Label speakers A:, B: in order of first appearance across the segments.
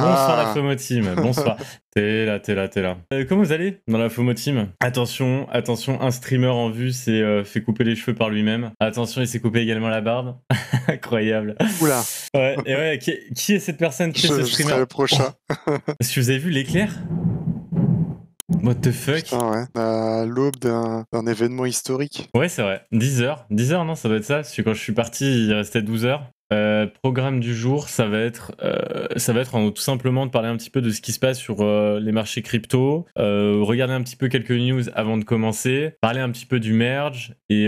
A: Bonsoir ah. la FOMO Team, bonsoir.
B: t'es là, t'es là, t'es là. Euh, comment vous allez dans la FOMO Team Attention, attention, un streamer en vue s'est euh, fait couper les cheveux par lui-même. Attention, il s'est coupé également la barbe. Incroyable. Oula. Ouais, et ouais, qui, est cette personne Qui est ce streamer le prochain. Est-ce que vous avez vu l'éclair What the fuck ouais.
A: À l'aube d'un, événement historique.
B: Ouais, c'est vrai. 10 h 10 h non, ça doit être ça. Parce que quand je suis parti, il restait 12 h euh, programme du jour, ça va être, euh, ça va être tout simplement de parler un petit peu de ce qui se passe sur euh, les marchés crypto, regarder un petit peu quelques news avant de commencer, parler un petit peu du merge et,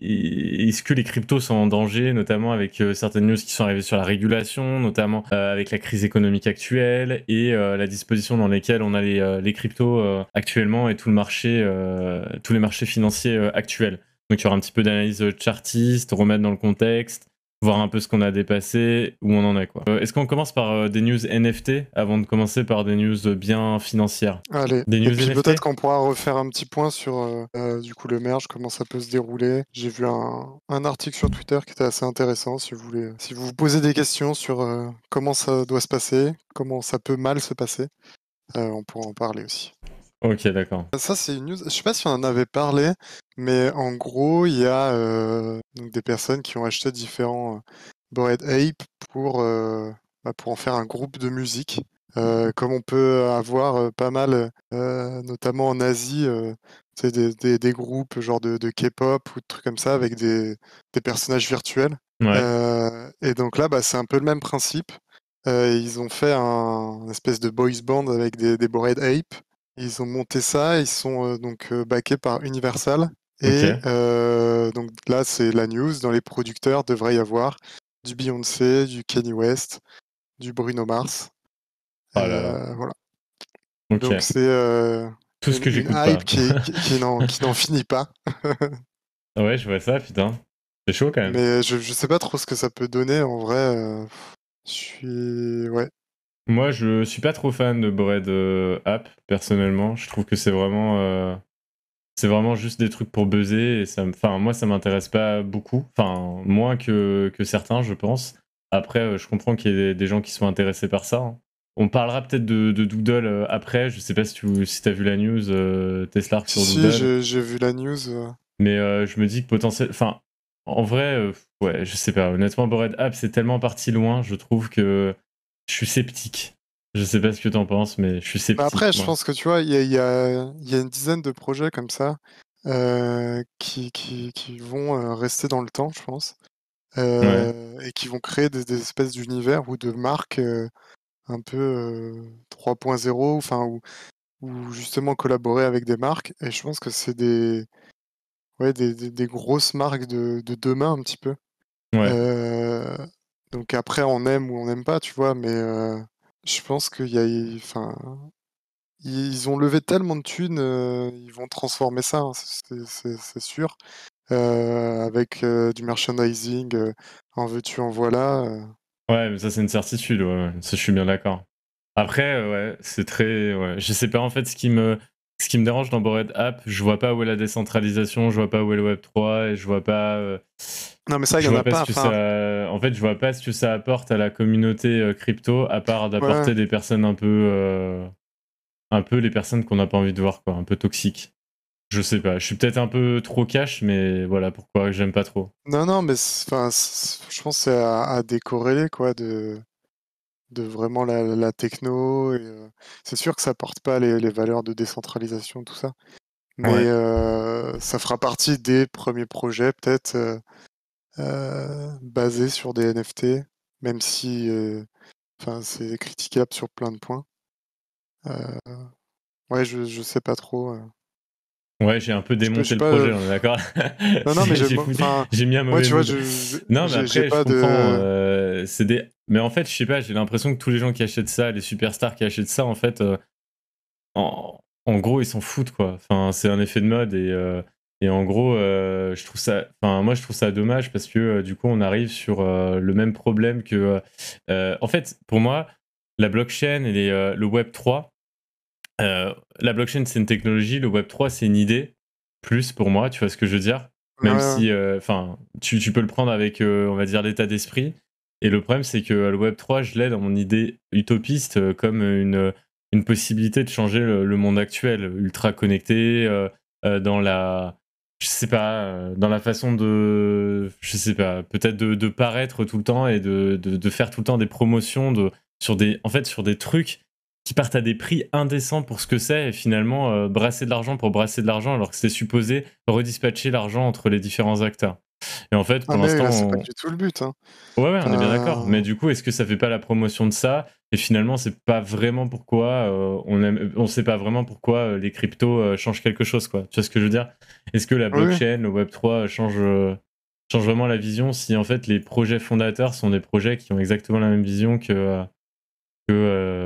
B: est-ce que les cryptos sont en danger, notamment avec certaines news qui sont arrivées sur la régulation, notamment avec la crise économique actuelle et la disposition dans laquelle on a les, crypto cryptos actuellement et tout le marché, tous les marchés financiers actuels. Donc il y aura un petit peu d'analyse chartiste, remettre dans le contexte, voir un peu ce qu'on a dépassé, où on en est. quoi. Euh, est-ce qu'on commence par euh, des news NFT avant de commencer par des news bien financières Allez, peut-être
A: qu'on pourra refaire un petit point sur euh, du coup le merge, comment ça peut se dérouler. J'ai vu un, un, article sur Twitter qui était assez intéressant si vous voulez, si vous vous posez des questions sur comment ça doit se passer, comment ça peut mal se passer, on pourra en parler aussi.
B: Ok, d'accord.
A: Euh, ça, c'est une news. Je sais pas si on en avait parlé, mais en gros, il y a euh, des personnes qui ont acheté différents euh, Bored Ape pour, bah, pour en faire un groupe de musique. comme on peut avoir pas mal, notamment en Asie, des, des, groupes genre de, de K-pop ou de trucs comme ça avec des, des personnages virtuels. Ouais. et donc là, bah, c'est un peu le même principe. ils ont fait un une espèce de boys band avec des, des Bored Ape. Ils ont monté ça, ils sont euh, donc euh, backés par Universal. Et euh, donc là, c'est la news. Dans les producteurs, devrait y avoir du Beyoncé, du Kanye West, du Bruno Mars.
B: Oh voilà. Donc c'est tout ce que j'écoute Hype qui,
A: qui n'en finit pas.
B: ouais, je vois ça, putain. C'est chaud quand même.
A: Mais je, je sais pas trop ce que ça peut donner en vrai. Je suis. Ouais.
B: Moi, je suis pas trop fan de Bread euh, App, personnellement. Je trouve que c'est vraiment. Euh, c'est vraiment juste des trucs pour buzzer. Et ça, enfin, moi, ça m'intéresse pas beaucoup. Enfin, moins que, que certains, je pense. Après, euh, je comprends qu'il y ait des, gens qui sont intéressés par ça. Hein. On parlera peut-être de, Doodle après. Je sais pas si tu si as vu la news Tesla sur Doodle. Si,
A: j'ai vu la news.
B: Mais je me dis que potentiel. Enfin, en vrai, ouais, je sais pas. Honnêtement, Bored App, c'est tellement parti loin, je trouve que je suis sceptique. Je sais pas ce que tu t'en penses, mais je suis sceptique. Bah, après, je pense
A: que tu vois, il y, a, une dizaine de projets comme ça euh, qui, vont euh, rester dans le temps, je pense, euh, et qui vont créer des, espèces d'univers ou de marques un peu 3.0, enfin, ou, justement collaborer avec des marques. Et je pense que c'est des, ouais, des, grosses marques de, de, demain un petit peu. Ouais. Donc après, on aime ou on n'aime pas, tu vois, mais euh, je pense qu'il y a. Enfin, ils ont levé tellement de thunes, euh, ils vont transformer ça, hein, c'est sûr. Euh, avec du merchandising, en veux-tu, en voilà.
B: Ouais, mais ça, c'est une certitude, Ça, je suis bien d'accord. Après, ouais, c'est très. Ouais. Je sais pas en fait ce qui me ce qui me dérange dans Bored App, je vois pas où est la décentralisation, je vois pas où est le Web 3, et je vois pas. Euh, non, mais ça, il y en a pas. en fait, je vois pas ce que ça apporte à la communauté euh, crypto, à part d'apporter des personnes un peu. Euh, un peu les personnes qu'on n'a pas envie de voir, quoi, un peu toxiques. Je sais pas, je suis peut-être un peu trop cash, mais voilà pourquoi j'aime pas trop.
A: Non, non, mais je pense que c'est à, à, décorréler, quoi, de de vraiment la, techno. Euh, c'est sûr que ça porte pas les, valeurs de décentralisation, tout ça. Mais euh, ça fera partie des premiers projets, peut-être euh, basés sur des NFT, même si enfin c'est critiquable sur plein de points. ouais, je, je sais pas trop.
B: Ouais, j'ai un peu démonté le projet, on est d'accord Non, non, mais j'ai, mis un mauvais. Ouais, tu vois, je, non, mais après, je comprends. De... c'est des mais en fait, je sais pas, j'ai l'impression que tous les gens qui achètent ça, les superstars qui achètent ça, en fait, euh, en, en, gros, ils s'en foutent, quoi. Enfin, c'est un effet de mode et, euh, et en gros, euh, je trouve ça, enfin, moi, je trouve ça dommage parce que du coup, on arrive sur le même problème que. en fait, pour moi, la blockchain et le Web 3, la blockchain, c'est une technologie, le Web 3, c'est une idée, plus pour moi, tu vois ce que je veux dire Même si, enfin, tu, tu, peux le prendre avec, on va dire, l'état d'esprit. Et le problème, c'est que le Web3, je l'ai dans mon idée utopiste euh, comme une, euh, une possibilité de changer le, monde actuel, ultra connecté, euh, dans la. Je sais pas, dans la façon de. Je sais pas, peut-être de, paraître tout le temps et de, de, faire tout le temps des promotions de, sur des, en fait, sur des trucs qui partent à des prix indécents pour ce que c'est et finalement brasser de l'argent pour brasser de l'argent alors que c'est supposé redispatcher l'argent entre les différents acteurs. Et en fait, ah, pour l'instant. C'est pas du tout le but. Hein. Ouais, ouais, on est bien d'accord. Euh. Mais du coup, est-ce que ça fait pas la promotion de ça Et finalement, c'est pas vraiment pourquoi euh, on on sait pas vraiment pourquoi euh, les cryptos changent quelque chose, quoi. Tu vois ce que je veux dire Est-ce que la blockchain, le Web3 change, change vraiment la vision si en fait les projets fondateurs sont des projets qui ont exactement la même vision que. que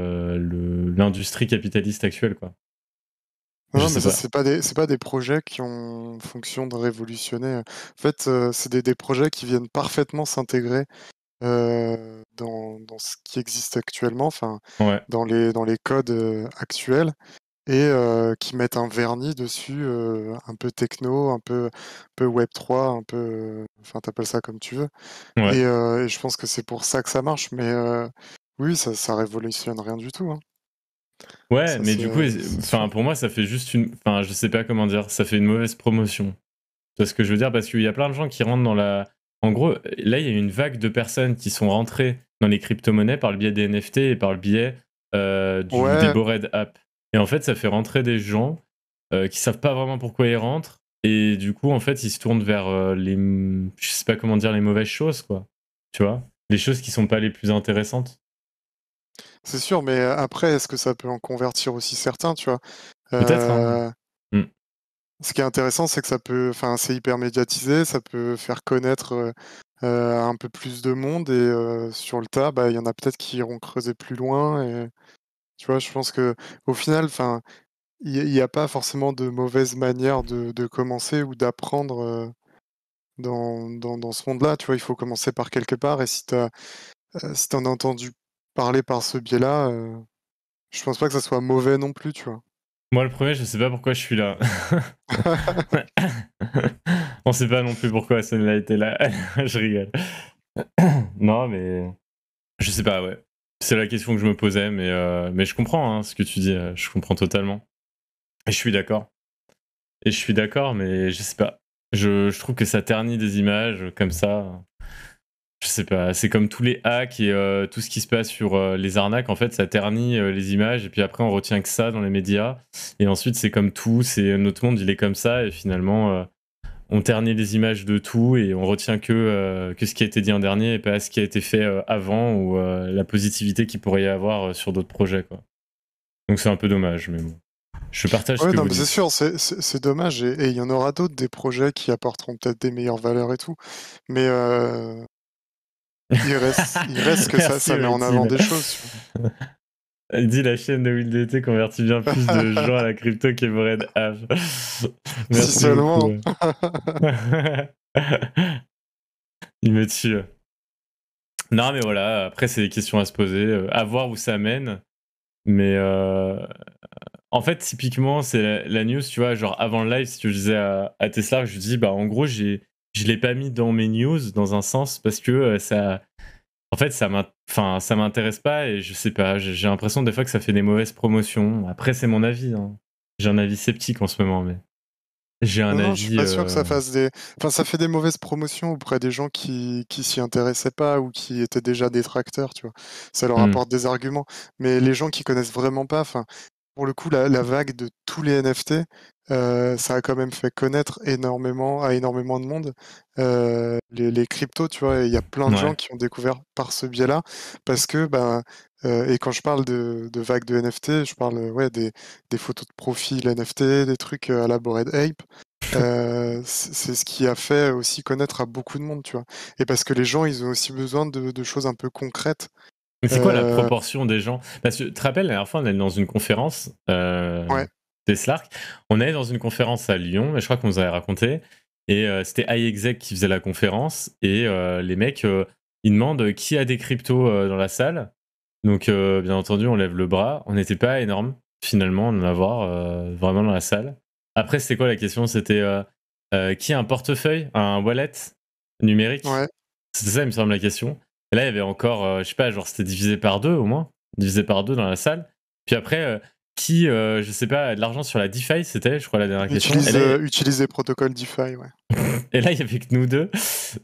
B: l'industrie capitaliste actuelle quoi. Non, mais c'est
A: pas des, c'est pas des projets qui ont fonction de révolutionner. Euh. En fait, euh, c'est des, projets qui viennent parfaitement s'intégrer euh, dans, ce qui existe actuellement, enfin, dans les dans les codes actuels et qui mettent un vernis dessus, un peu techno, un peu, peu Web 3, un peu, enfin, t'appelles ça comme tu veux. Et, je pense que c'est pour ça que ça marche, mais oui, ça, ça révolutionne rien du tout. Hein.
B: Ouais, mais du coup, enfin pour moi, ça fait juste une. Enfin, je sais pas comment dire, ça fait une mauvaise promotion. vois ce que je veux dire, parce qu'il y a plein de gens qui rentrent dans la. En gros, là, il y a une vague de personnes qui sont rentrées dans les crypto-monnaies par le biais des NFT et par le biais euh, du, Bored App. Et en fait, ça fait rentrer des gens euh, qui savent pas vraiment pourquoi ils rentrent. Et du coup, en fait, ils se tournent vers euh, les. Je sais pas comment dire, les mauvaises choses, quoi. Tu vois Les choses qui sont pas les plus intéressantes. C'est
A: sûr, mais après, est-ce que ça peut en convertir aussi certains, tu vois Peut-être. Hein. Mmh. Ce qui est intéressant, c'est que ça peut, enfin, c'est hyper médiatisé, ça peut faire connaître un peu plus de monde et sur le tas, bah, il y en a peut-être qui iront creuser plus loin. Et, tu vois, je pense que au final, enfin, il n'y a pas forcément de mauvaise manière de, commencer ou d'apprendre dans, ce monde-là. Tu vois, il faut commencer par quelque part. Et si tu en entendu parler par ce biais-là, euh, je pense pas que ça soit mauvais non plus, tu vois.
B: Moi, le premier, je sais pas pourquoi je suis là. On sait pas non plus pourquoi celle-là était là. je rigole. non, mais je sais pas, ouais. C'est la question que je me posais, mais, euh, mais je comprends hein, ce que tu dis. Euh, je comprends totalement. Et je suis d'accord. Et je suis d'accord, mais je sais pas. Je, je trouve que ça ternit des images comme ça je sais pas, c'est comme tous les hacks et euh, tout ce qui se passe sur euh, les arnaques, en fait, ça ternit euh, les images et puis après on retient que ça dans les médias. Et ensuite c'est comme tout, c'est notre monde, il est comme ça et finalement on ternit les images de tout et on retient que, que ce qui a été dit en dernier et pas ce qui a été fait avant ou la positivité qu'il pourrait y avoir sur d'autres projets. Quoi. Donc c'est un peu dommage, mais bon. Je partage ah ouais, C'est sûr,
A: c'est dommage et il y en aura d'autres des projets qui apporteront peut-être des meilleures valeurs et tout. Mais euh, il reste, que ça, ça met en avant des choses.
B: Il dit la chaîne de DT convertit bien plus de gens à la crypto qu'Everred si seulement. il me tue. Non, mais voilà, après, c'est des questions à se poser, euh, à voir où ça mène. Mais euh, en fait, typiquement, c'est la, news, tu vois, genre avant le live, si tu disais à, à Tesla, je lui dis, bah en gros, j'ai je l'ai pas mis dans mes news dans un sens parce que euh, ça, en fait, ça ça m'intéresse pas et je sais pas. J'ai l'impression des fois que ça fait des mauvaises promotions. Après, c'est mon avis. Hein. J'ai un avis sceptique en ce moment, mais. J'ai un avis. suis pas sûr que ça euh,
A: fasse des. Enfin, ça fait des mauvaises promotions auprès des gens qui, qui s'y intéressaient pas ou qui étaient déjà détracteurs, tu vois. Ça leur hmm. apporte des arguments. Mais les gens qui connaissent vraiment pas, enfin, pour le coup, la, vague de tous les NFT, euh, ça a quand même fait connaître énormément à énormément de monde euh, les, cryptos. Tu vois, il y a plein de gens qui ont découvert par ce biais-là, parce que ben euh, et quand je parle de, vagues vague de NFT, je parle ouais des, photos de profil NFT, des trucs à la Bored Ape. c'est ce qui a fait aussi connaître à beaucoup de monde, tu vois. Et parce que les gens, ils ont aussi besoin de choses un peu concrètes
B: c'est quoi la euh. proportion des gens Parce que tu te rappelles, la dernière fois, on est dans une conférence euh, des Slark. On est dans une conférence à Lyon, je crois qu'on vous avait raconté. Et euh, c'était iExec qui faisait la conférence. Et les mecs, ils demandent qui a des cryptos dans la salle. Donc, bien entendu, on lève le bras. On n'était pas énorme, finalement, de l'avoir vraiment dans la salle. Après, c'était quoi la question C'était qui a un portefeuille, un wallet numérique C'était ça, il me semble, la question. Et là, il y avait encore, euh, je sais pas, genre c'était divisé par deux au moins, divisé par deux dans la salle. Puis après, euh, qui, euh, je sais pas, de l'argent sur la DeFi, c'était, je crois, la dernière question. Utilise, là,
A: utilise DeFi, ouais.
B: et là, il y avait que nous deux.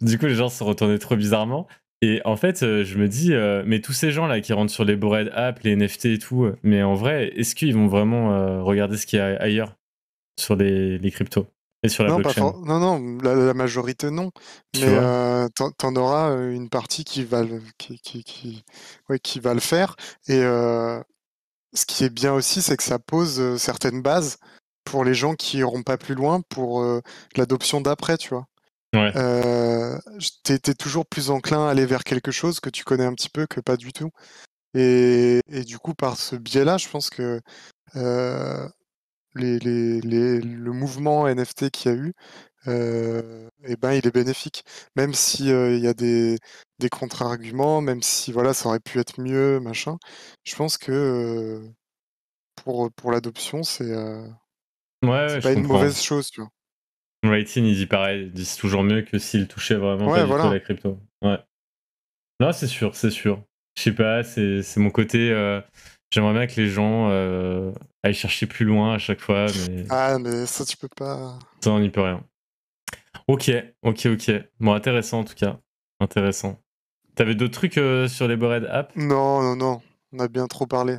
B: Du coup, les gens se retournaient trop bizarrement. Et en fait, je me dis, mais tous ces gens-là qui rentrent sur les Bored App, les NFT et tout, mais en vrai, est-ce qu'ils vont vraiment regarder ce qu'il y a ailleurs sur les, les cryptos non,
A: non, la, majorité non. mais euh, t'en auras euh, une partie qui va le, qui, qui, va le faire. Et euh, ce qui est bien aussi, c'est que ça pose certaines bases pour les gens qui n'iront pas plus loin pour l'adoption d'après, tu vois. Ouais. toujours plus enclin à aller vers quelque chose que tu connais un petit peu que pas du tout. Et, et du coup, par ce biais-là, je pense que les, le mouvement NFT qu'il y a eu, euh, eh ben il est bénéfique, même si euh, il y a des, contre-arguments, même si voilà ça aurait pu être mieux, machin. Je pense que euh, pour pour l'adoption c'est
B: pas une mauvaise chose, tu Rating, ils y paraissent, disent toujours mieux que s'ils touchaient vraiment la crypto. Non, c'est sûr, c'est sûr. Je sais pas, c'est mon côté J'aimerais bien que les gens euh, aillent chercher plus loin à chaque fois. Mais...
A: Ah, mais ça, tu peux pas.
B: Ça, on n'y peut rien. Ok, ok, ok. Bon, intéressant en tout cas. Intéressant. T'avais d'autres trucs euh, sur les Bored App Non, non, non. On a bien trop parlé.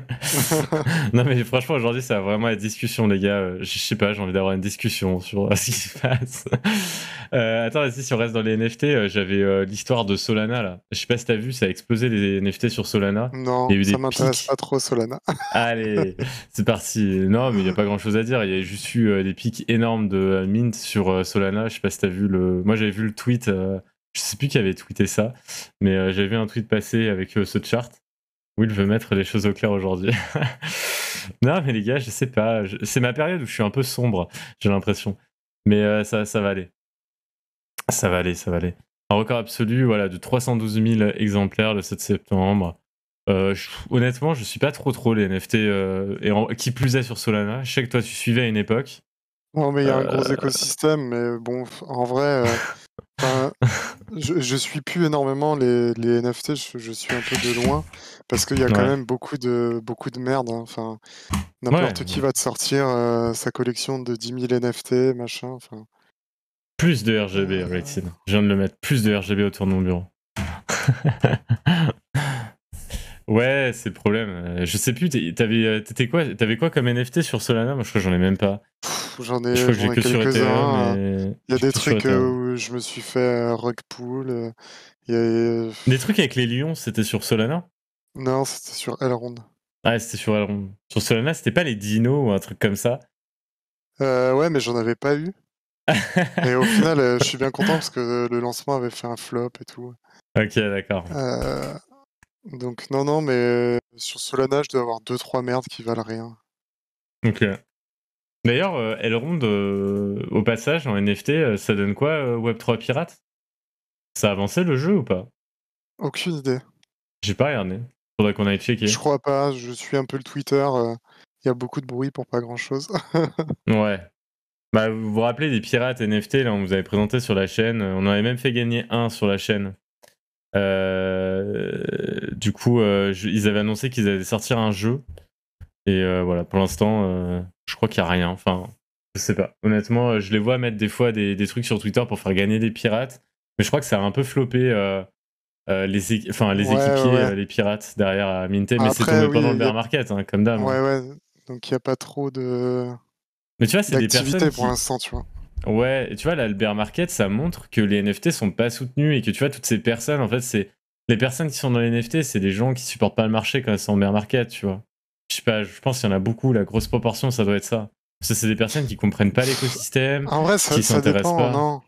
B: non, mais franchement, aujourd'hui, ça va vraiment être discussion, les gars. Euh, je sais pas, j'ai envie d'avoir une discussion sur ce qui se passe. Euh, attends, si on reste dans les NFT, euh, j'avais l'histoire de Solana, là. Je sais pas si t'as vu, ça a explosé les NFT sur Solana. Non, ça m'intéresse
A: pas trop, Solana.
B: Allez, c'est parti. Non, mais il n'y a pas grand chose à dire. Il y a juste eu des pics énormes de Mint sur Solana. Je sais pas si t'as vu le. Moi, j'avais vu le tweet. je sais plus qui avait tweeté ça, mais j'avais vu un tweet passer avec ce chart. Will veut mettre les choses au clair aujourd'hui. non, mais les gars, je sais pas. C'est ma période où je suis un peu sombre, j'ai l'impression. Mais euh, ça, ça va aller. Ça va aller, ça va aller. Un record absolu, voilà, de 312 000 exemplaires le 7 septembre. Euh, je... honnêtement, je suis pas trop trop les NFT euh, et qui plus est sur Solana. Je sais que toi, tu suivais à une époque.
A: Non, mais il y a un euh, gros écosystème, mais bon, en vrai. je, suis plus énormément les, NFT, je, suis un peu de loin parce qu'il y a quand même beaucoup de, beaucoup de merde. Hein. Enfin, n'importe qui va te sortir euh, sa collection de 10 000 NFT, machin. Enfin...
B: Plus de RGB, euh... Je viens de le mettre. Plus de RGB autour de mon bureau. ouais, c'est le problème. Je sais plus, t'avais, euh, quoi, t'avais quoi comme NFT sur Solana Moi, je crois que j'en ai même pas. J'en ai, quelques-uns. Euh. Il y a des trucs euh,
A: où je me suis fait euh, Rockpool. Il y a...
B: Des trucs avec les lions, c'était sur Solana
A: Non, c'était sur
B: Elrond. Ah, c'était sur Elrond. Sur Solana, c'était pas les dinos ou un truc comme ça
A: Ouais, mais j'en avais pas eu. et au final, je suis bien content parce que le lancement avait fait un flop et tout.
B: Ok, d'accord.
A: donc, non, non, mais sur Solana, je dois avoir 2-3 merdes qui valent rien.
B: Ok. D'ailleurs, elle euh, Elrond, euh, au passage, en NFT, euh, ça donne quoi Web3 Pirates Ça a avancé le jeu ou pas Aucune idée. J'ai pas regardé. Faudrait qu'on aille checker. Je
A: crois pas, je suis un peu le Twitter. Il y a beaucoup de bruit pour pas grand chose.
B: ouais. Bah, vous vous rappelez des pirates NFT, là, on vous avait présenté sur la chaîne. On avait même fait gagner un sur la chaîne. du coup, ils avaient annoncé qu'ils allaient sortir un jeu et euh, voilà, pour l'instant, euh, je crois qu'il n'y a rien. Enfin, je sais pas. Honnêtement, euh, je les vois mettre des fois des, trucs sur Twitter pour faire gagner des pirates. Mais je crois que ça a un peu floppé les, enfin, les équipiers, les pirates derrière Minté. Mais c'est tombé pendant le bear market, hein, comme d'hab. Hein. Ouais,
A: ouais. Donc il n'y a pas trop de.
B: Mais tu vois, c'est des personnes. pour l'instant, tu vois. Ouais, tu vois, là, le bear market, ça montre que les NFT sont pas soutenus et que tu vois, toutes ces personnes, en fait, c'est. Les personnes qui sont dans les NFT, c'est des gens qui supportent pas le marché quand elles sont en bear market, tu vois je sais pense qu'il y en a beaucoup, la grosse proportion, ça doit être ça. Ça, c'est des personnes qui comprennent pas l'écosystème, en vrai, qui s'intéressent pas.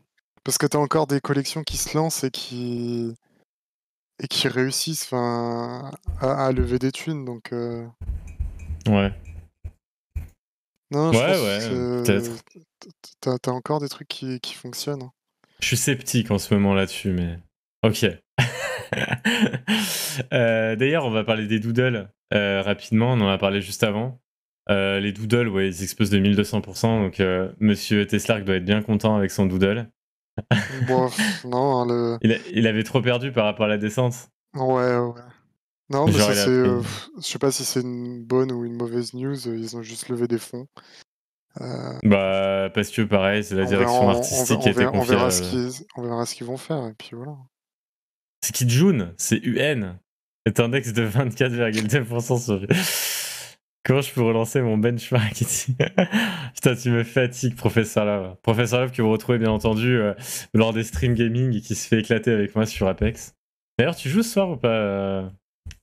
A: Parce que tu as encore des collections qui se lancent et qui et qui réussissent, à, lever des thunes, donc. Euh. Ouais. Non, je ouais, ouais, peut-être.
B: T'as encore des trucs qui, fonctionnent. Hein. Je suis sceptique en ce moment là-dessus, mais. Ok. Euh, d'ailleurs, on va parler des doodles. Euh, rapidement, on en a parlé juste avant. Euh, les doodles, ouais, ils explosent de 1200%, donc euh, monsieur Tesla doit être bien content avec son doodle.
A: bon, non, hein,
B: le... il, avait trop perdu par rapport à la descente.
A: Ouais, ouais. Non, mais ça, c'est, je sais pas si c'est une bonne ou une mauvaise news. Ils ont juste levé des fonds.
B: Bah, parce que pareil, c'est la direction artistique qui était confiée. On verra, ce
A: qu'ils, on verra ce qu'ils vont faire, et puis
B: voilà. C'est Kijun, c'est UN. Et un index de 24,2% sur. Comment je peux relancer mon benchmark ici Putain, tu me fatigues, professeur Love. Professeur Love que vous retrouvez bien entendu euh, lors des streams gaming et qui se fait éclater avec moi sur Apex. D'ailleurs, tu joues ce soir ou pas, euh,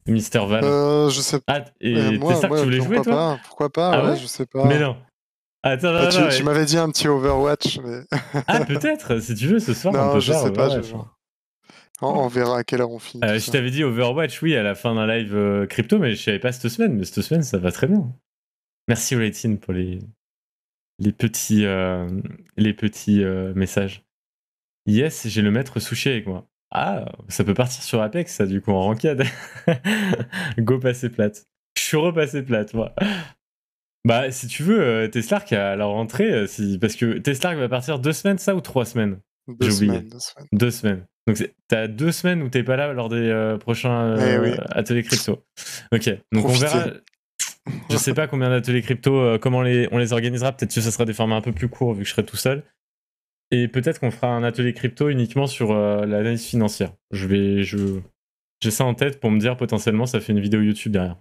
B: Mister Val euh, Je sais pas. Ah, euh, que tu voulais jouer, toi Pourquoi pas ah ouais, Je sais pas. Mais non. Attends, bah, attends. tu, m'avais
A: dit un petit Overwatch. ah,
B: peut-être, si tu veux, ce soir. Non, je sais pas, je Oh, on,
A: verra à quelle heure on finit. Euh,
B: je t'avais dit Overwatch, oui, à la fin d'un live euh, crypto, mais je savais pas cette semaine. Mais cette semaine, ça va très bien. Merci Rating, pour les, les petits, euh, les petits messages. Yes, j'ai le maître Sushi avec moi. Ah, ça peut partir sur Apex, ça, du coup, en rancade. Go passer plate. Je suis repassé plate, moi. Bah, si tu veux, Teslark, à la rentrée, si... parce que Teslark va partir deux semaines, ça, ou trois semaines deux semaines, deux semaines. Donc t'as deux semaines où t'es pas là lors des euh, prochains euh, eh ateliers crypto. Ok, donc on verra. Je sais pas combien d'ateliers crypto, euh, comment les, on les organisera. Peut-être que ça sera des formats un peu plus courts vu que je serai tout seul. Et peut-être qu'on fera un atelier crypto uniquement sur l'analyse financière. Je vais, je, j'ai ça en tête pour me dire potentiellement ça fait une vidéo YouTube derrière.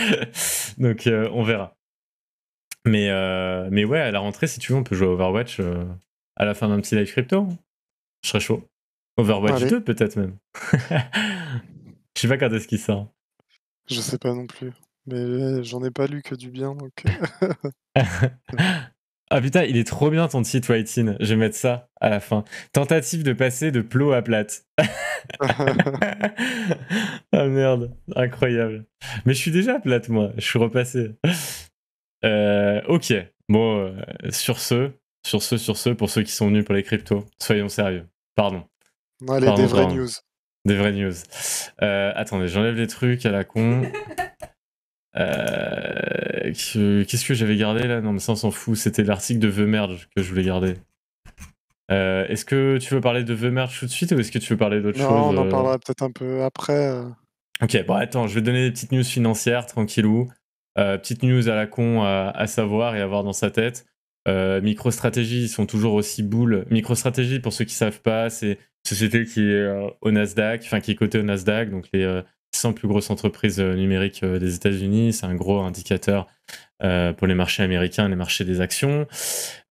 B: donc on verra. Mais, mais ouais, à la rentrée, si tu veux, on peut jouer à Overwatch à la fin d'un petit live crypto. Je serais chaud. Overwatch 2 peut-être même. Je sais pas quand est-ce qu'il sort. Je sais pas
A: non plus. Mais euh, j'en ai pas lu que du bien euh.
B: ah putain, il est trop bien ton titre Whitein. Je vais mettre ça à la fin. Tentative de passer de plot à plate. ah merde, incroyable. Mais je suis déjà plate moi, je suis repassé. Euh, ok, bon, sur ce, sur ce, sur ce, pour ceux qui sont venus pour les cryptos, soyons sérieux. Pardon. Allez, des vraies news. Des vraies news. Euh, attendez, j'enlève les trucs à la con. Euh, qu'est-ce que j'avais gardé là Non, mais ça, on s'en fout. C'était l'article de The Merge que je voulais garder. Euh, est-ce que tu veux parler de The Merge tout de suite ou est-ce que tu veux parler d'autre chose On en parlera
A: peut-être un peu après.
B: Ok, bon, attends, je vais donner des petites news financières, tranquillou. petites news à la con à, savoir et à avoir dans sa tête micro euh, MicroStrategy, sont toujours aussi boules. MicroStrategy, pour ceux qui savent pas, c'est une société qui est euh, au Nasdaq, enfin qui est cotée au Nasdaq, donc les 100 euh, plus grosses entreprises numériques des États-Unis. C'est un gros indicateur pour les marchés américains, les marchés des actions.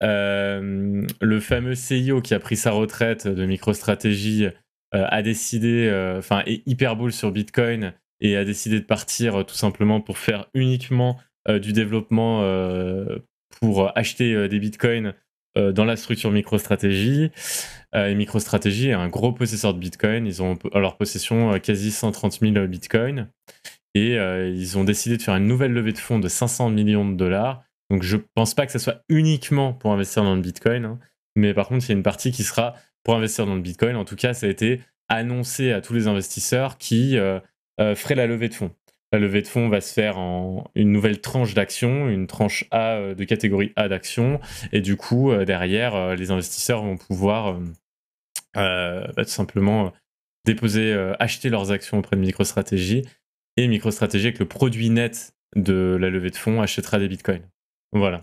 B: le fameux CEO qui a pris sa retraite de MicroStrategy a décidé, enfin, est hyper boule sur Bitcoin et a décidé de partir tout simplement pour faire uniquement du développement pour euh, acheter euh, des bitcoins euh, dans la structure MicroStrategy. et MicroStrategy est un gros possesseur de bitcoins. Ils ont à leur possession quasi 130 000 bitcoins. Et ils ont décidé de faire une nouvelle levée de fonds de 500 millions de dollars. Donc je ne pense pas que ce soit uniquement pour investir dans le bitcoin. Hein. mais par contre, il y a une partie qui sera pour investir dans le bitcoin. En tout cas, ça a été annoncé à tous les investisseurs qui feraient la levée de fonds. La levée de fonds va se faire en une nouvelle tranche d'action, une tranche A euh, de catégorie A d'action, et du coup, euh, derrière, euh, les investisseurs vont pouvoir bah, tout simplement déposer, acheter leurs actions auprès de MicroStrategy, et MicroStrategy, avec le produit net de la levée de fonds, achètera des bitcoins. Voilà.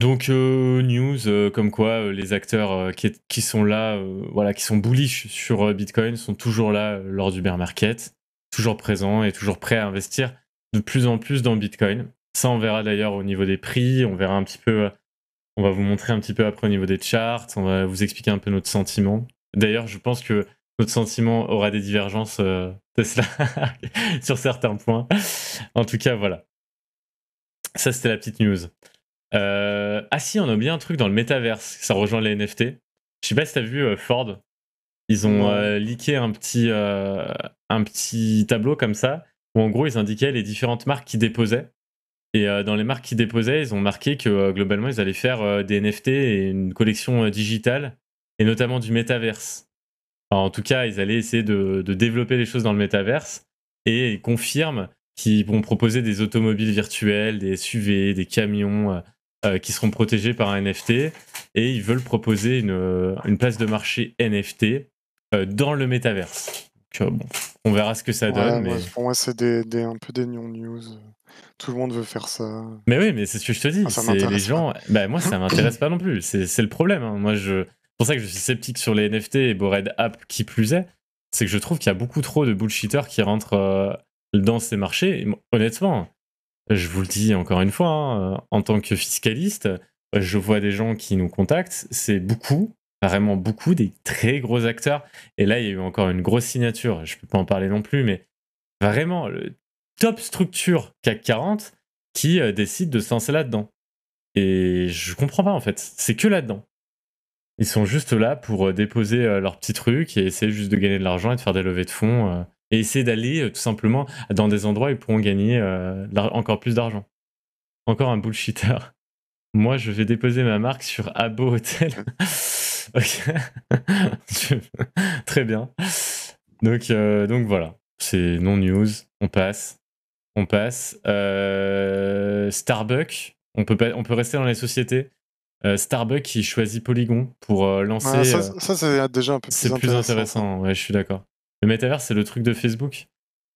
B: Donc news comme quoi les acteurs qui, sont là, voilà, qui sont bullish sur Bitcoin sont toujours là lors du bear market toujours présent et toujours prêt à investir de plus en plus dans Bitcoin. Ça, on verra d'ailleurs au niveau des prix, on verra un petit peu, euh, on va vous montrer un petit peu après au niveau des charts, on va vous expliquer un peu notre sentiment. D'ailleurs, je pense que notre sentiment aura des divergences euh, Tesla sur certains points. En tout cas, voilà. Ça, c'était la petite news. Euh, ah si, on a oublié un truc dans le métaverse, ça rejoint les NFT. Je sais pas si t'as vu Ford, ils ont euh, leaké un petit, euh, un petit tableau comme ça, où en gros, ils indiquaient les différentes marques qui déposaient. Et euh, dans les marques qui déposaient, ils ont marqué que euh, globalement, ils allaient faire des NFT et une collection digitale, et notamment du métaverse. en tout cas, ils allaient essayer de, développer les choses dans le métaverse. Et confirment qu'ils vont proposer des automobiles virtuelles, des SUV, des camions. qui seront protégés par un NFT et ils veulent proposer une, une place de marché NFT euh, dans le métaverse. Euh, bon, on verra ce que ça donne. mais...
A: pour moi, c'est un peu des non-news. Tout le monde veut faire ça.
B: Mais oui, mais c'est ce que je te dis. Ah, ça les gens. Bah, moi, ça m'intéresse pas non plus. C'est le problème. Hein. Moi, je. C'est pour ça que je suis sceptique sur les NFT et Bored App qui plus est. C'est que je trouve qu'il y a beaucoup trop de bullshitters qui rentrent euh, dans ces marchés. honnêtement, je vous le dis encore une fois, hein, en tant que fiscaliste, je vois des gens qui nous contactent. C'est beaucoup vraiment beaucoup, des très gros acteurs. Et là, il y a eu encore une grosse signature. Je ne peux pas en parler non plus, mais vraiment, le top structure CAC 40 qui euh, décide de se lancer là-dedans. Et je comprends pas en fait. C'est que là-dedans. Ils sont juste là pour euh, déposer euh, leurs petits trucs et essayer juste de gagner de l'argent et de faire des levées de fonds. et essayer d'aller tout simplement dans des endroits où ils pourront gagner encore plus d'argent. Encore un bullshitter. Moi, je vais déposer ma marque sur Abo Hotel. Très bien. Donc, euh, donc voilà, c'est non news. On passe. On passe. Euh, Starbucks, on peut, on peut rester dans les sociétés. Euh, Starbucks qui choisit Polygon pour lancer. Ah,
A: ça, c'est déjà un peu plus C'est plus intéressant,
B: je suis d'accord. Le Metaverse, c'est le truc de Facebook.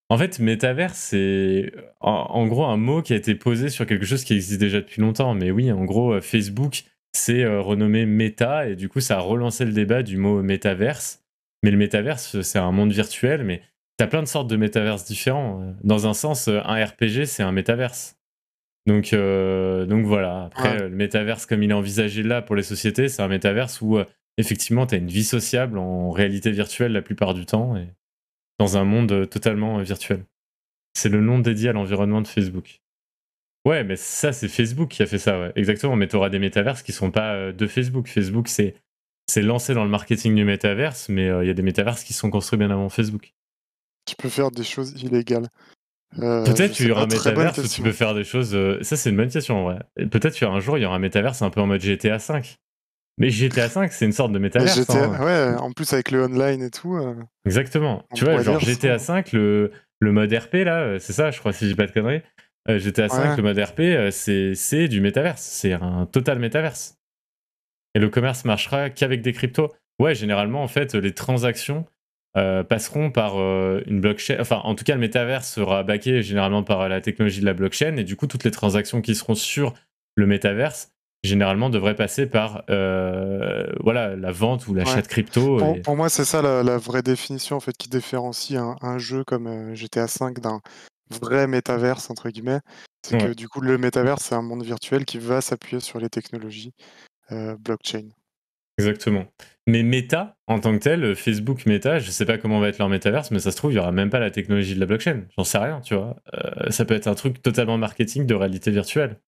B: En fait, métaverse, c'est en, gros un mot qui a été posé sur quelque chose qui existe déjà depuis longtemps. Mais oui, en gros, euh, Facebook s'est euh, renommé Meta et du coup, ça a relancé le débat du mot métaverse. Mais le métaverse, c'est un monde virtuel, mais t'as plein de sortes de métaverses différents. Dans un sens, euh, un RPG, c'est un métaverse. Donc, voilà. Après, le métaverse, comme il est envisagé là pour les sociétés, c'est un métaverse où effectivement, tu as une vie sociable en réalité virtuelle la plupart du temps dans un monde euh, totalement euh, virtuel. C'est le nom dédié à l'environnement de Facebook. Ouais, mais ça, c'est Facebook qui a fait ça, ouais. Exactement, mais tu auras des métaverses qui sont pas euh, de Facebook. Facebook, c'est lancé dans le marketing du métaverse, mais il y a des métaverses qui sont construits bien avant Facebook.
A: Tu peux faire des choses illégales. Peut-être qu'il y aura un métaverse où tu peux
B: faire des choses. Ça, c'est une bonne question en vrai. Peut-être qu'un jour, il y aura un métaverse un peu en mode GTA 5. Mais GTA 5, c'est une sorte de métaverse. Hein.
A: Ouais, en plus avec le online et tout. Euh,
B: Exactement. tu vois, genre GTA 5, le, le mode RP, là, euh, c'est ça, je crois, si je pas de conneries. Euh, GTA 5, le mode RP, c'est du métaverse. C'est un total métaverse. Et le commerce marchera qu'avec des cryptos. Ouais, généralement, en fait, les transactions passeront par une blockchain. Enfin, en tout cas, le métaverse sera backé généralement par la technologie de la blockchain. Et du coup, toutes les transactions qui seront sur le métaverse généralement devrait passer par euh, voilà la vente ou l'achat de crypto.
A: Pour, moi, c'est ça la, vraie définition en fait qui différencie un, jeu comme euh, GTA V d'un vrai métaverse entre guillemets. C'est que du coup, le métaverse c'est un monde virtuel qui va s'appuyer sur les technologies euh, blockchain.
B: Exactement. Mais Meta, en tant que tel, Facebook Meta, je sais pas comment va être leur métaverse, mais ça se trouve, il y aura même pas la technologie de la blockchain. J'en sais rien, tu vois. ça peut être un truc totalement marketing de réalité virtuelle.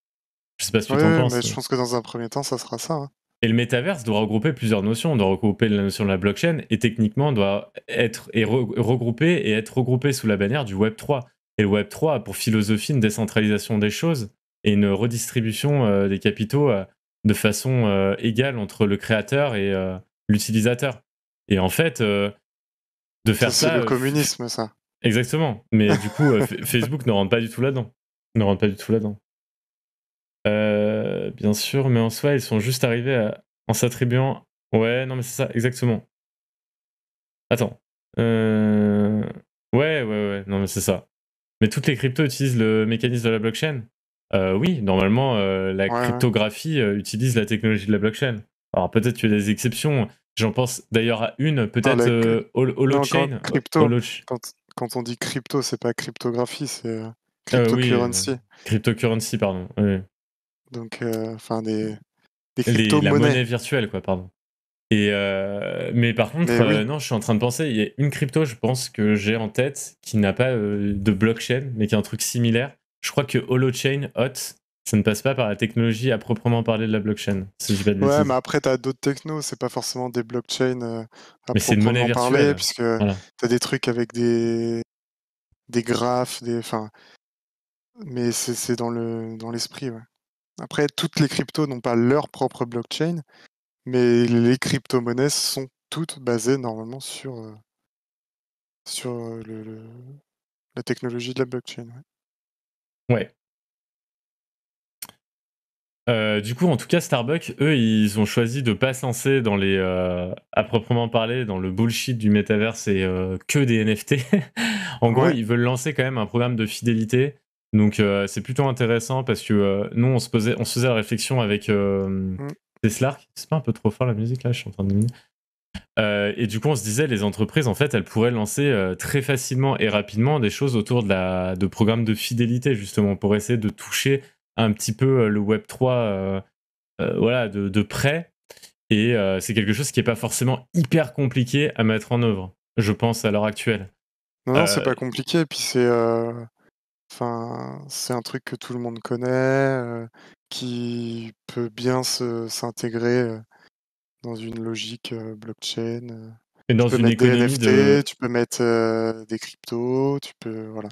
B: Je sais pas ce tu en penses. je euh.
A: pense que dans un premier temps,
B: ça sera ça. Hein. Et le métaverse doit regrouper plusieurs notions, on doit regrouper la notion de la blockchain et techniquement doit être et regroupé et être regroupé sous la bannière du Web 3. Et le Web 3 a pour philosophie une décentralisation des choses et une redistribution euh, des capitaux euh, de façon égale entre le créateur et l'utilisateur. Et en fait, de faire ça c'est le
A: communisme, ça.
B: Exactement. Mais du coup, Facebook ne rentre pas du tout là-dedans. Ne rentre pas du tout là-dedans. Euh, bien sûr, mais en soi, ils sont juste arrivés en s'attribuant. Ouais, non, mais c'est ça, exactement. Attends. Euh, ouais, ouais, ouais, non, mais c'est ça. Mais toutes les cryptos utilisent le mécanisme de la blockchain euh, Oui, normalement, la cryptographie utilise la technologie de la blockchain. Alors peut-être qu'il y a des exceptions. J'en pense d'ailleurs à une, peut-être Crypto.
A: Quand, on dit crypto, c'est pas cryptographie, c'est ah cryptocurrency.
B: cryptocurrency, pardon. Oui.
A: Donc, euh, enfin, des, mmh. des crypto-monnaies. La monnaie
B: virtuelle, quoi, pardon. Et euh, mais par contre, euh, non, je suis en train de penser. Il y a une crypto, je pense que j'ai en tête, qui n'a pas de blockchain, mais qui a un truc similaire. Je crois que Holochain, Hot, ça ne passe pas par la technologie à proprement parler de la blockchain. Si je ouais, mais
A: après, tu as d'autres technos, c'est pas forcément des blockchains à mais proprement monnaie virtuelle. puisque tu as des trucs avec des, des graphes, des. Enfin, mais c'est dans l'esprit, le... dans ouais. Après, toutes les cryptos n'ont pas leur propre blockchain, mais les crypto-monnaies sont toutes basées normalement sur, euh, euh, la technologie de la blockchain.
B: Ouais. Euh, du coup, en tout cas, Starbucks, eux, ils ont choisi de ne pas lancer, dans les, à proprement parler, dans le bullshit du métaverse et que des NFT. en gros, ils veulent lancer quand même un programme de fidélité donc euh, c'est plutôt intéressant parce que euh, nous on se posait, on faisait la réflexion avec euh, mm. Tesla. C'est pas un peu trop fort la musique là, je suis en train de euh, et du coup, on se disait, les entreprises, en fait, elles pourraient lancer très facilement et rapidement des choses autour de, la, de programmes de fidélité, justement, pour essayer de toucher un petit peu le Web3 voilà, de, de, près. Et c'est quelque chose qui n'est pas forcément hyper compliqué à mettre en œuvre, je pense, à l'heure actuelle. Non, non c'est pas
A: compliqué. Et puis, c'est Enfin, c'est un truc que tout le monde connaît, euh, qui peut bien s'intégrer, euh, dans une logique, euh, blockchain,
B: Et dans une économie de
A: tu peux mettre, des cryptos, tu peux voilà.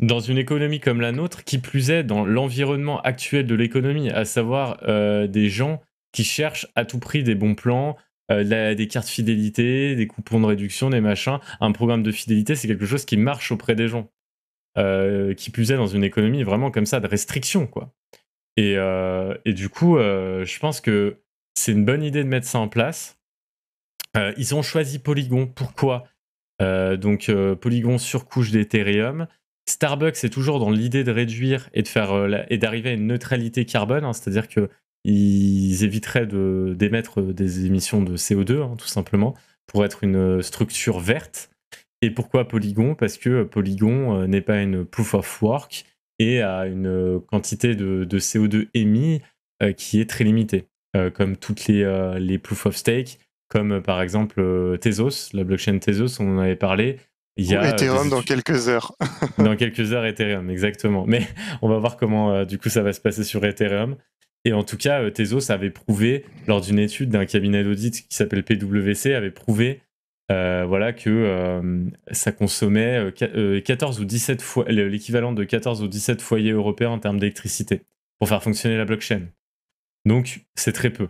B: Dans une économie comme la nôtre, qui plus est dans l'environnement actuel de l'économie, à savoir, des gens qui cherchent à tout prix des bons plans, des cartes fidélité, des coupons de réduction, des machins. Un programme de fidélité, c'est quelque chose qui marche auprès des gens. Euh, qui plus dans une économie vraiment comme ça de restriction, quoi. Et, euh, du coup, euh, je pense que c'est une bonne idée de mettre ça en place. ils ont choisi Polygon. Pourquoi Donc Polygon surcouche d'Ethereum. Starbucks est toujours dans l'idée de réduire et de faire et d'arriver à une neutralité carbone, hein. c'est-à-dire que éviteraient d'émettre des émissions de CO2, hein, tout simplement, pour être une structure verte. Et pourquoi Polygon Parce que Polygon euh, n'est pas une proof of work et a une euh, quantité de, CO2 émis euh, qui est très limitée, comme toutes les, les proof of stake, comme par exemple Tezos, la blockchain Tezos, on en avait parlé. Il y a Ethereum dans
A: quelques heures.
B: dans quelques heures, Ethereum, exactement. Mais on va voir comment, du coup, ça va se passer sur Ethereum. Et en tout cas, Tezos avait prouvé, lors d'une étude d'un cabinet d'audit qui s'appelle PwC, avait prouvé euh, voilà, que euh, ça consommait 14 euh, ou 17 fois l'équivalent de 14 ou 17 foyers européens en termes d'électricité pour faire fonctionner la blockchain. Donc, c'est très peu.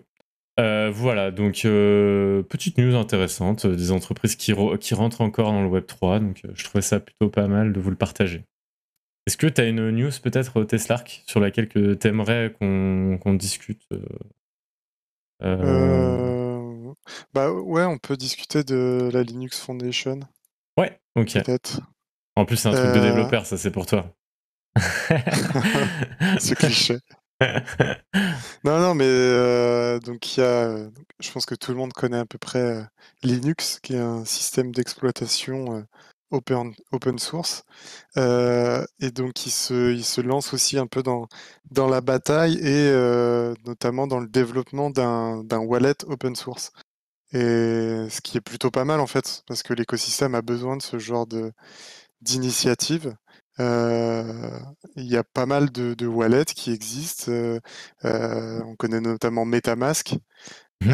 B: voilà, donc petite news intéressante, des entreprises qui, rentrent encore dans le Web3, donc je trouvais ça plutôt pas mal de vous le partager. Est-ce que tu as une news peut-être Teslark sur laquelle tu aimerais qu'on discute
A: bah ouais, on peut discuter de la Linux Foundation. Ouais,
B: ok. En plus, c'est un truc de euh. développeur, ça c'est pour toi. c'est cliché.
A: non, non, mais euh, donc il y a, euh, je pense que tout le monde connaît à peu près Linux, qui est un système d'exploitation open, source. Euh, et donc, il se, il se lance aussi un peu dans, dans la bataille et euh, notamment dans le développement d'un wallet open source. Et ce qui est plutôt pas mal en fait, parce que l'écosystème a besoin de ce genre d'initiative. Euh, il y a pas mal de, wallets qui existent. on connaît notamment MetaMask, mmh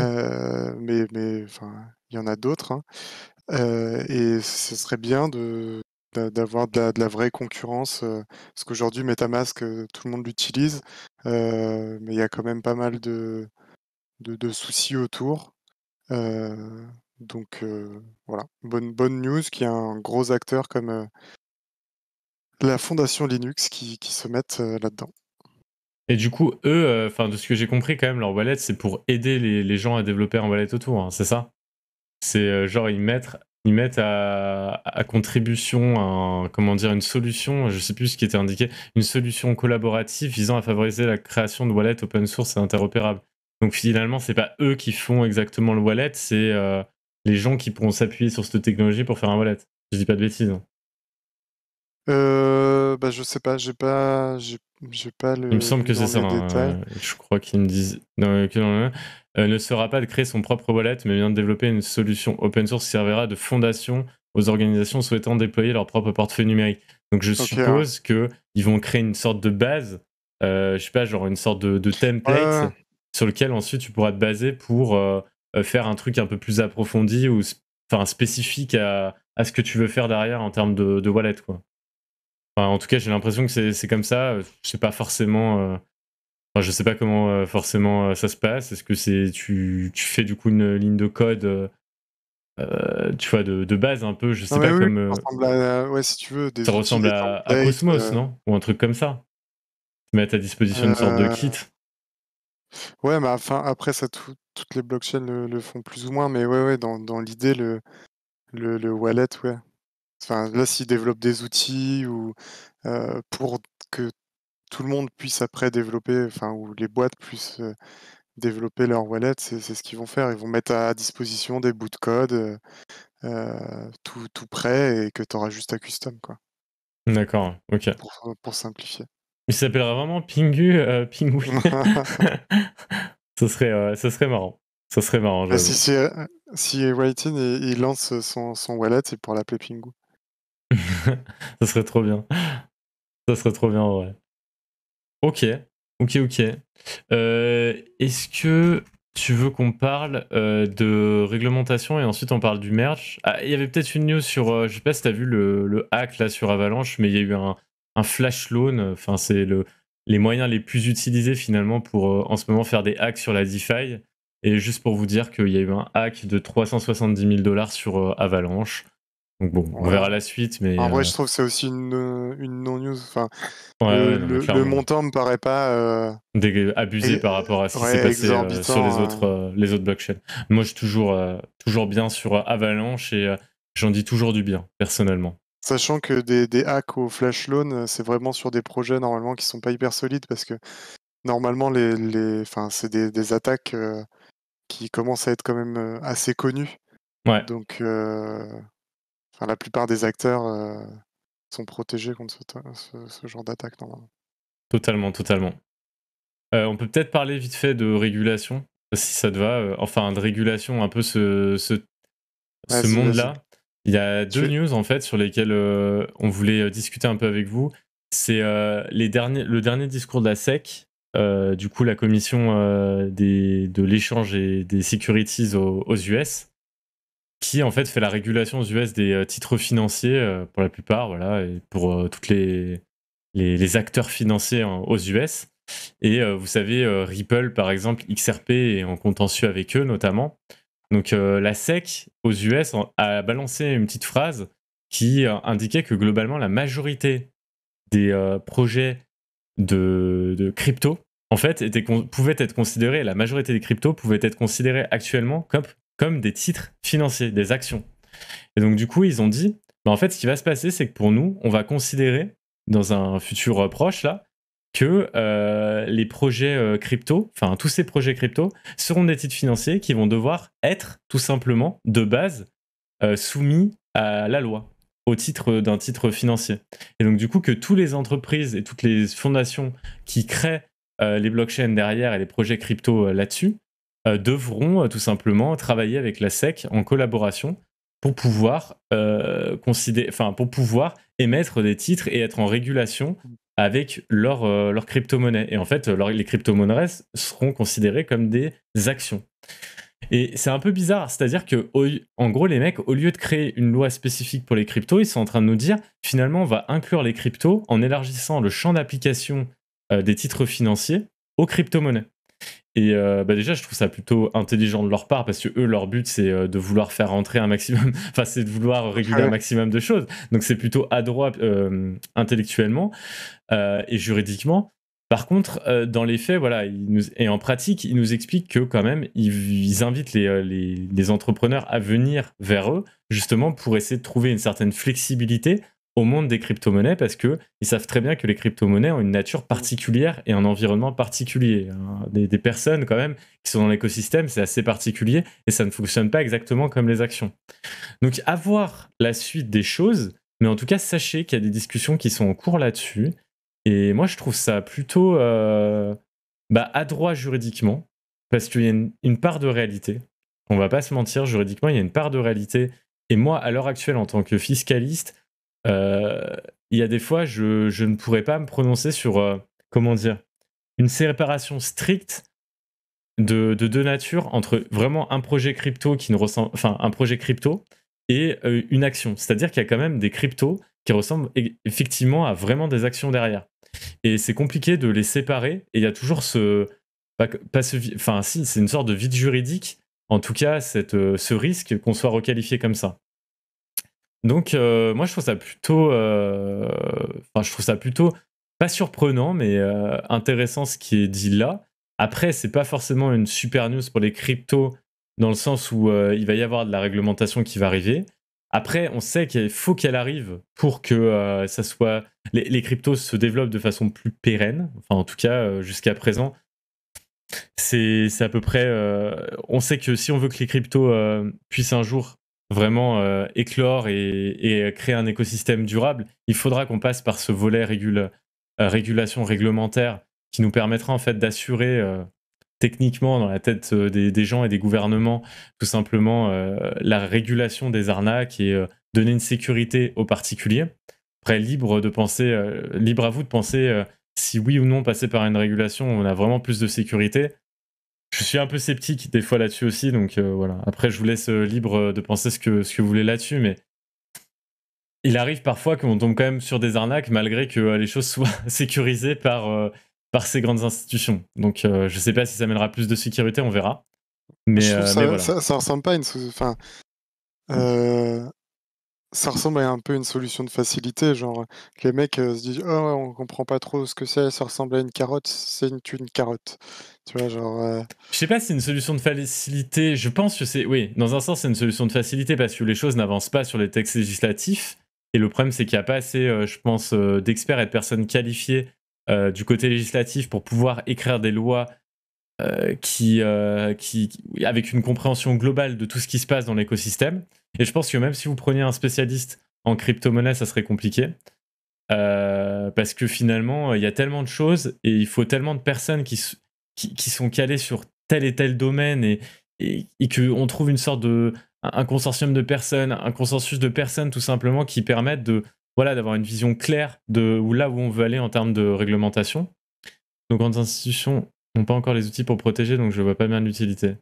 A: mais, mais il y en a d'autres. Hein. Euh, et ce serait bien d'avoir de, la vraie concurrence. Euh, parce qu'aujourd'hui, Metamask, euh, tout le monde l'utilise, mais il y a quand même pas mal de, de, soucis autour. donc voilà, bonne, bonne news qu'il y a un gros acteur comme la fondation Linux qui, se mettent là-dedans.
B: Et du coup, eux, enfin de ce que j'ai compris quand même, leur wallet, c'est pour aider les, gens à développer un wallet autour, hein, c'est ça c'est euh, genre ils mettent, ils mettent à, contribution comment dire, une solution, je sais plus ce qui était indiqué, une solution collaborative visant à favoriser la création de wallets open source et interopérables. Donc finalement, c'est pas eux qui font exactement le wallet, c'est euh, les gens qui pourront s'appuyer sur cette technologie pour faire un wallet. Je dis pas de bêtises. Hein.
A: Euh, bah je sais pas, j'ai pas, j'ai, pas le. Il me semble que c'est ça. Hein, euh,
B: je crois qu'ils me disent. Non, non, euh, ne sera pas de créer son propre wallet, mais bien de développer une solution open source qui servira de fondation aux organisations souhaitant déployer leur propre portefeuille numérique. Donc je suppose que qu'ils vont créer une sorte de base, euh, je sais pas, genre une sorte de, template sur lequel ensuite tu pourras te baser pour euh, euh, faire un truc un peu plus approfondi ou enfin spécifique à, ce que tu veux faire derrière en termes de, wallet. Quoi. en tout cas, j'ai l'impression que c'est comme ça. Je sais pas forcément je sais pas comment euh, forcément euh, ça se passe. Est-ce que c'est tu, tu, fais du coup une ligne de code euh, tu vois, de, de, base un peu, je sais ah pas comme. Ça
A: ressemble à, ouais, si tu veux, ça ressemble à, Cosmos, non
B: Ou un truc comme ça. Tu mets à ta disposition une sorte de kit.
A: Ouais, mais enfin, après, ça, toutes les blockchains le, font plus ou moins, mais ouais, ouais dans, dans l'idée, le, le, le, wallet, ouais. Enfin, là, s'ils développent des outils ou, pour que tout le monde puisse après développer, enfin, ou les boîtes puissent euh, développer leur wallet, c'est ce qu'ils vont faire. Ils vont mettre à disposition des bouts de code euh, euh, tout, tout prêt et que tu auras juste à custom. quoi.
B: D'accord, ok.
A: Pour, simplifier.
B: Il s'appellera vraiment Pingu, euh, ce serait, serait marrant. Ça serait marrant. Bah, si, si,
A: si il, lance son, son wallet, c'est pour l'appeler Pingu.
B: ça serait trop bien. Ça serait trop bien, ouais. Ok, ok, ok. Euh, est-ce que tu veux qu'on parle euh, de réglementation et ensuite on parle du merch ah, Il y avait peut-être une news sur, euh, je sais pas si t'as vu le, hack là sur Avalanche, mais il y a eu un, flash loan, enfin c'est les moyens les plus utilisés finalement pour en ce moment faire des hacks sur la DeFi. Et juste pour vous dire qu'il y a eu un hack de 370 000 dollars sur Avalanche. Donc bon, on verra la suite, mais. En vrai, euh, je trouve
A: que c'est aussi une, euh, non-news. Enfin, le, montant me paraît pas euh, abusé par rapport à ce qui s'est passé sur les hein. autres
B: les autres blockchains. Moi, je suis toujours toujours bien sur Avalanche et j'en dis toujours du bien personnellement.
A: Sachant que des, hacks au flash loan, c'est vraiment sur des projets normalement qui sont pas hyper solides parce que normalement les, les... c'est des, des, attaques qui commencent à être quand même assez connues. Ouais. Donc la plupart des acteurs euh, sont protégés contre ce, genre d'attaque
B: normalement. Totalement, totalement. Euh, on peut peut-être parler vite fait de régulation, si ça te va. Euh, enfin, de régulation, un peu ce, ce, monde-là. Il y a deux news en fait sur lesquelles on voulait discuter un peu avec vous. C'est les derniers, le dernier discours de la SEC, du coup la commission de l'échange et des securities aux US, qui en fait fait la régulation aux US des euh, titres financiers euh, pour la plupart, voilà, et pour euh, toutes les, les, acteurs financiers aux US. Et vous savez, Ripple, par exemple, XRP est en contentieux avec eux notamment. Donc la SEC aux US a balancé une petite phrase qui indiquait que globalement la majorité des projets de, crypto en fait pouvaient être considérés, la majorité des cryptos pouvaient être considérés actuellement comme, comme des titres financiers, des actions. Et donc, du coup, ils ont dit, bah, en fait, ce qui va se passer, c'est que pour nous, on va considérer, dans un futur euh, proche, là, que euh, les projets euh, crypto, enfin tous ces projets crypto, seront des titres financiers qui vont devoir être tout simplement de base soumis à la loi au titre d'un titre financier. Et donc du coup que toutes les entreprises et toutes les fondations qui créent les blockchains derrière et les projets crypto là-dessus euh, devront euh, tout simplement travailler avec la SEC en collaboration pour pouvoir, euh, pour pouvoir émettre des titres et être en régulation avec leur, crypto-monnaie. Et en fait, les crypto-monnaies seront considérées comme des actions. Et c'est un peu bizarre, c'est-à-dire que, en gros, les mecs, au lieu de créer une loi spécifique pour les cryptos, ils sont en train de nous dire, finalement, on va inclure les cryptos en élargissant le champ d'application des titres financiers aux crypto-monnaies. Et euh, bah déjà, je trouve ça plutôt intelligent de leur part parce que eux, leur but, c'est euh, de vouloir faire entrer un maximum, enfin, c'est de vouloir réguler un maximum de choses. Donc, c'est plutôt adroit euh, intellectuellement et juridiquement. Par contre, dans les faits, voilà, nous, et en pratique, ils nous expliquent que quand même, ils, invitent les, les entrepreneurs à venir vers eux, justement pour essayer de trouver une certaine flexibilité au monde des crypto-monnaies parce qu'ils savent très bien que les crypto-monnaies ont une nature particulière et un environnement particulier. Hein. Des, personnes, quand même, qui sont dans l'écosystème, c'est assez particulier et ça ne fonctionne pas exactement comme les actions. Donc, avoir la suite des choses, mais en tout cas, sachez qu'il y a des discussions qui sont en cours là-dessus. Et moi, je trouve ça plutôt euh, bah, adroit juridiquement parce qu'il y a une, part de réalité. On va pas se mentir, juridiquement, il y a une part de réalité. Et moi, à l'heure actuelle, en tant que fiscaliste, euh, il y a des fois, je, ne pourrais pas me prononcer sur, euh, comment dire, une séparation stricte de, deux natures entre vraiment un projet crypto qui ressemble, enfin un projet crypto et euh, une action. C'est-à-dire qu'il y a quand même des cryptos qui ressemblent effectivement à vraiment des actions derrière. Et c'est compliqué de les séparer. Et il y a toujours ce, pas, ce, enfin si, c'est une sorte de vide juridique. En tout cas, cette, ce risque qu'on soit requalifié comme ça. Donc, euh, moi, je trouve ça plutôt. Euh, je trouve ça plutôt pas surprenant, mais euh, intéressant ce qui est dit là. Après, c'est pas forcément une super news pour les cryptos, dans le sens où il va y avoir de la réglementation qui va arriver. Après, on sait qu'il faut qu'elle arrive pour que ça soit. Les, cryptos se développent de façon plus pérenne. Enfin, en tout cas, jusqu'à présent, c'est à peu près. on sait que si on veut que les cryptos puissent un jour vraiment euh, éclore et, euh, créer un écosystème durable, il faudra qu'on passe par ce volet euh, régulation réglementaire qui nous permettra en fait d'assurer techniquement dans la tête des, gens et des gouvernements tout simplement la régulation des arnaques et donner une sécurité aux particuliers. Après, libre de penser, libre à vous de penser si oui ou non passer par une régulation, on a vraiment plus de sécurité je suis un peu sceptique des fois là-dessus aussi, donc euh, voilà. Après, je vous laisse euh, libre euh, de penser ce que, vous voulez là-dessus, mais il arrive parfois qu'on tombe quand même sur des arnaques malgré que les choses soient sécurisées par, par ces grandes institutions. Donc, je je sais pas si ça mènera plus de sécurité, on verra. Mais, ça,
A: ressemble pas à une. Enfin, ça ressemble à un peu une solution de facilité, genre euh, les mecs euh, se disent oh, on comprend pas trop ce que c'est, ça ressemble à une carotte, c'est une, carotte. Tu vois, genre. Euh,
B: je sais pas si c'est une solution de facilité, je pense que c'est. Oui, dans un sens, c'est une solution de facilité parce que les choses n'avancent pas sur les textes législatifs. Et le problème, c'est qu'il n'y a pas assez, je pense, d'experts et de personnes qualifiées du côté législatif pour pouvoir écrire des lois qui, qui, avec une compréhension globale de tout ce qui se passe dans l'écosystème. Et je pense que même si vous preniez un spécialiste en crypto-monnaie, ça serait compliqué. Euh, parce que finalement, il y a tellement de choses et il faut tellement de personnes qui, qui, sont calées sur tel et tel domaine et, et, qu'on trouve une sorte de un consortium de personnes, un consensus de personnes tout simplement qui permettent de voilà d'avoir une vision claire de là où on veut aller en termes de réglementation. Nos grandes institutions n'ont pas encore les outils pour protéger, donc je vois pas bien l'utilité.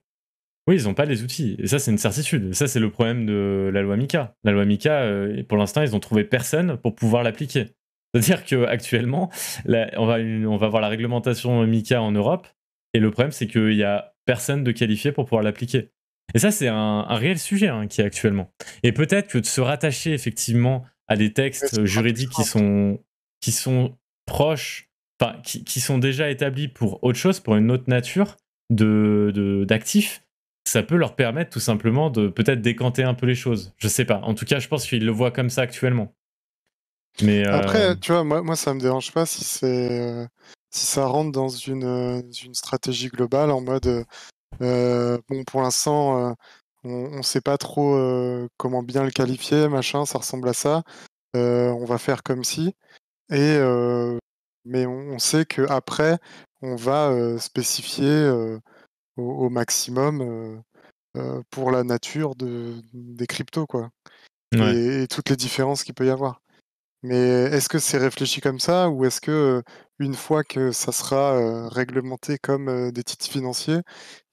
B: Oui, ils n'ont pas les outils. Et ça, c'est une certitude. ça, c'est le problème de la loi Mika. La loi Mika, euh, pour l'instant, ils n'ont trouvé personne pour pouvoir l'appliquer. C'est-à-dire qu'actuellement, on, va, on va avoir la réglementation Mika en Europe. Et le problème, c'est qu'il n'y a personne de qualifié pour pouvoir l'appliquer. Et ça, c'est un, réel sujet hein, qui est actuellement. Et peut-être que de se rattacher effectivement à des textes juridiques qui sont, qui sont proches, qui, qui, sont déjà établis pour autre chose, pour une autre nature de, d'actifs ça peut leur permettre tout simplement de peut-être décanter un peu les choses. Je sais pas. En tout cas, je pense qu'ils le voient comme ça actuellement. Euh, après,
A: tu vois, moi, moi, ça me dérange pas si c'est euh, si ça rentre dans une, euh, stratégie globale en mode bon, pour l'instant, on ne sait pas trop comment bien le qualifier, machin, ça ressemble à ça. on va faire comme si. Et mais on, sait que après, on va spécifier au, maximum euh, euh, pour la nature de, des cryptos, quoi. Et, toutes les différences qu'il peut y avoir. Mais est-ce que c'est réfléchi comme ça ou est-ce que euh, une fois que ça sera réglementé comme des titres financiers,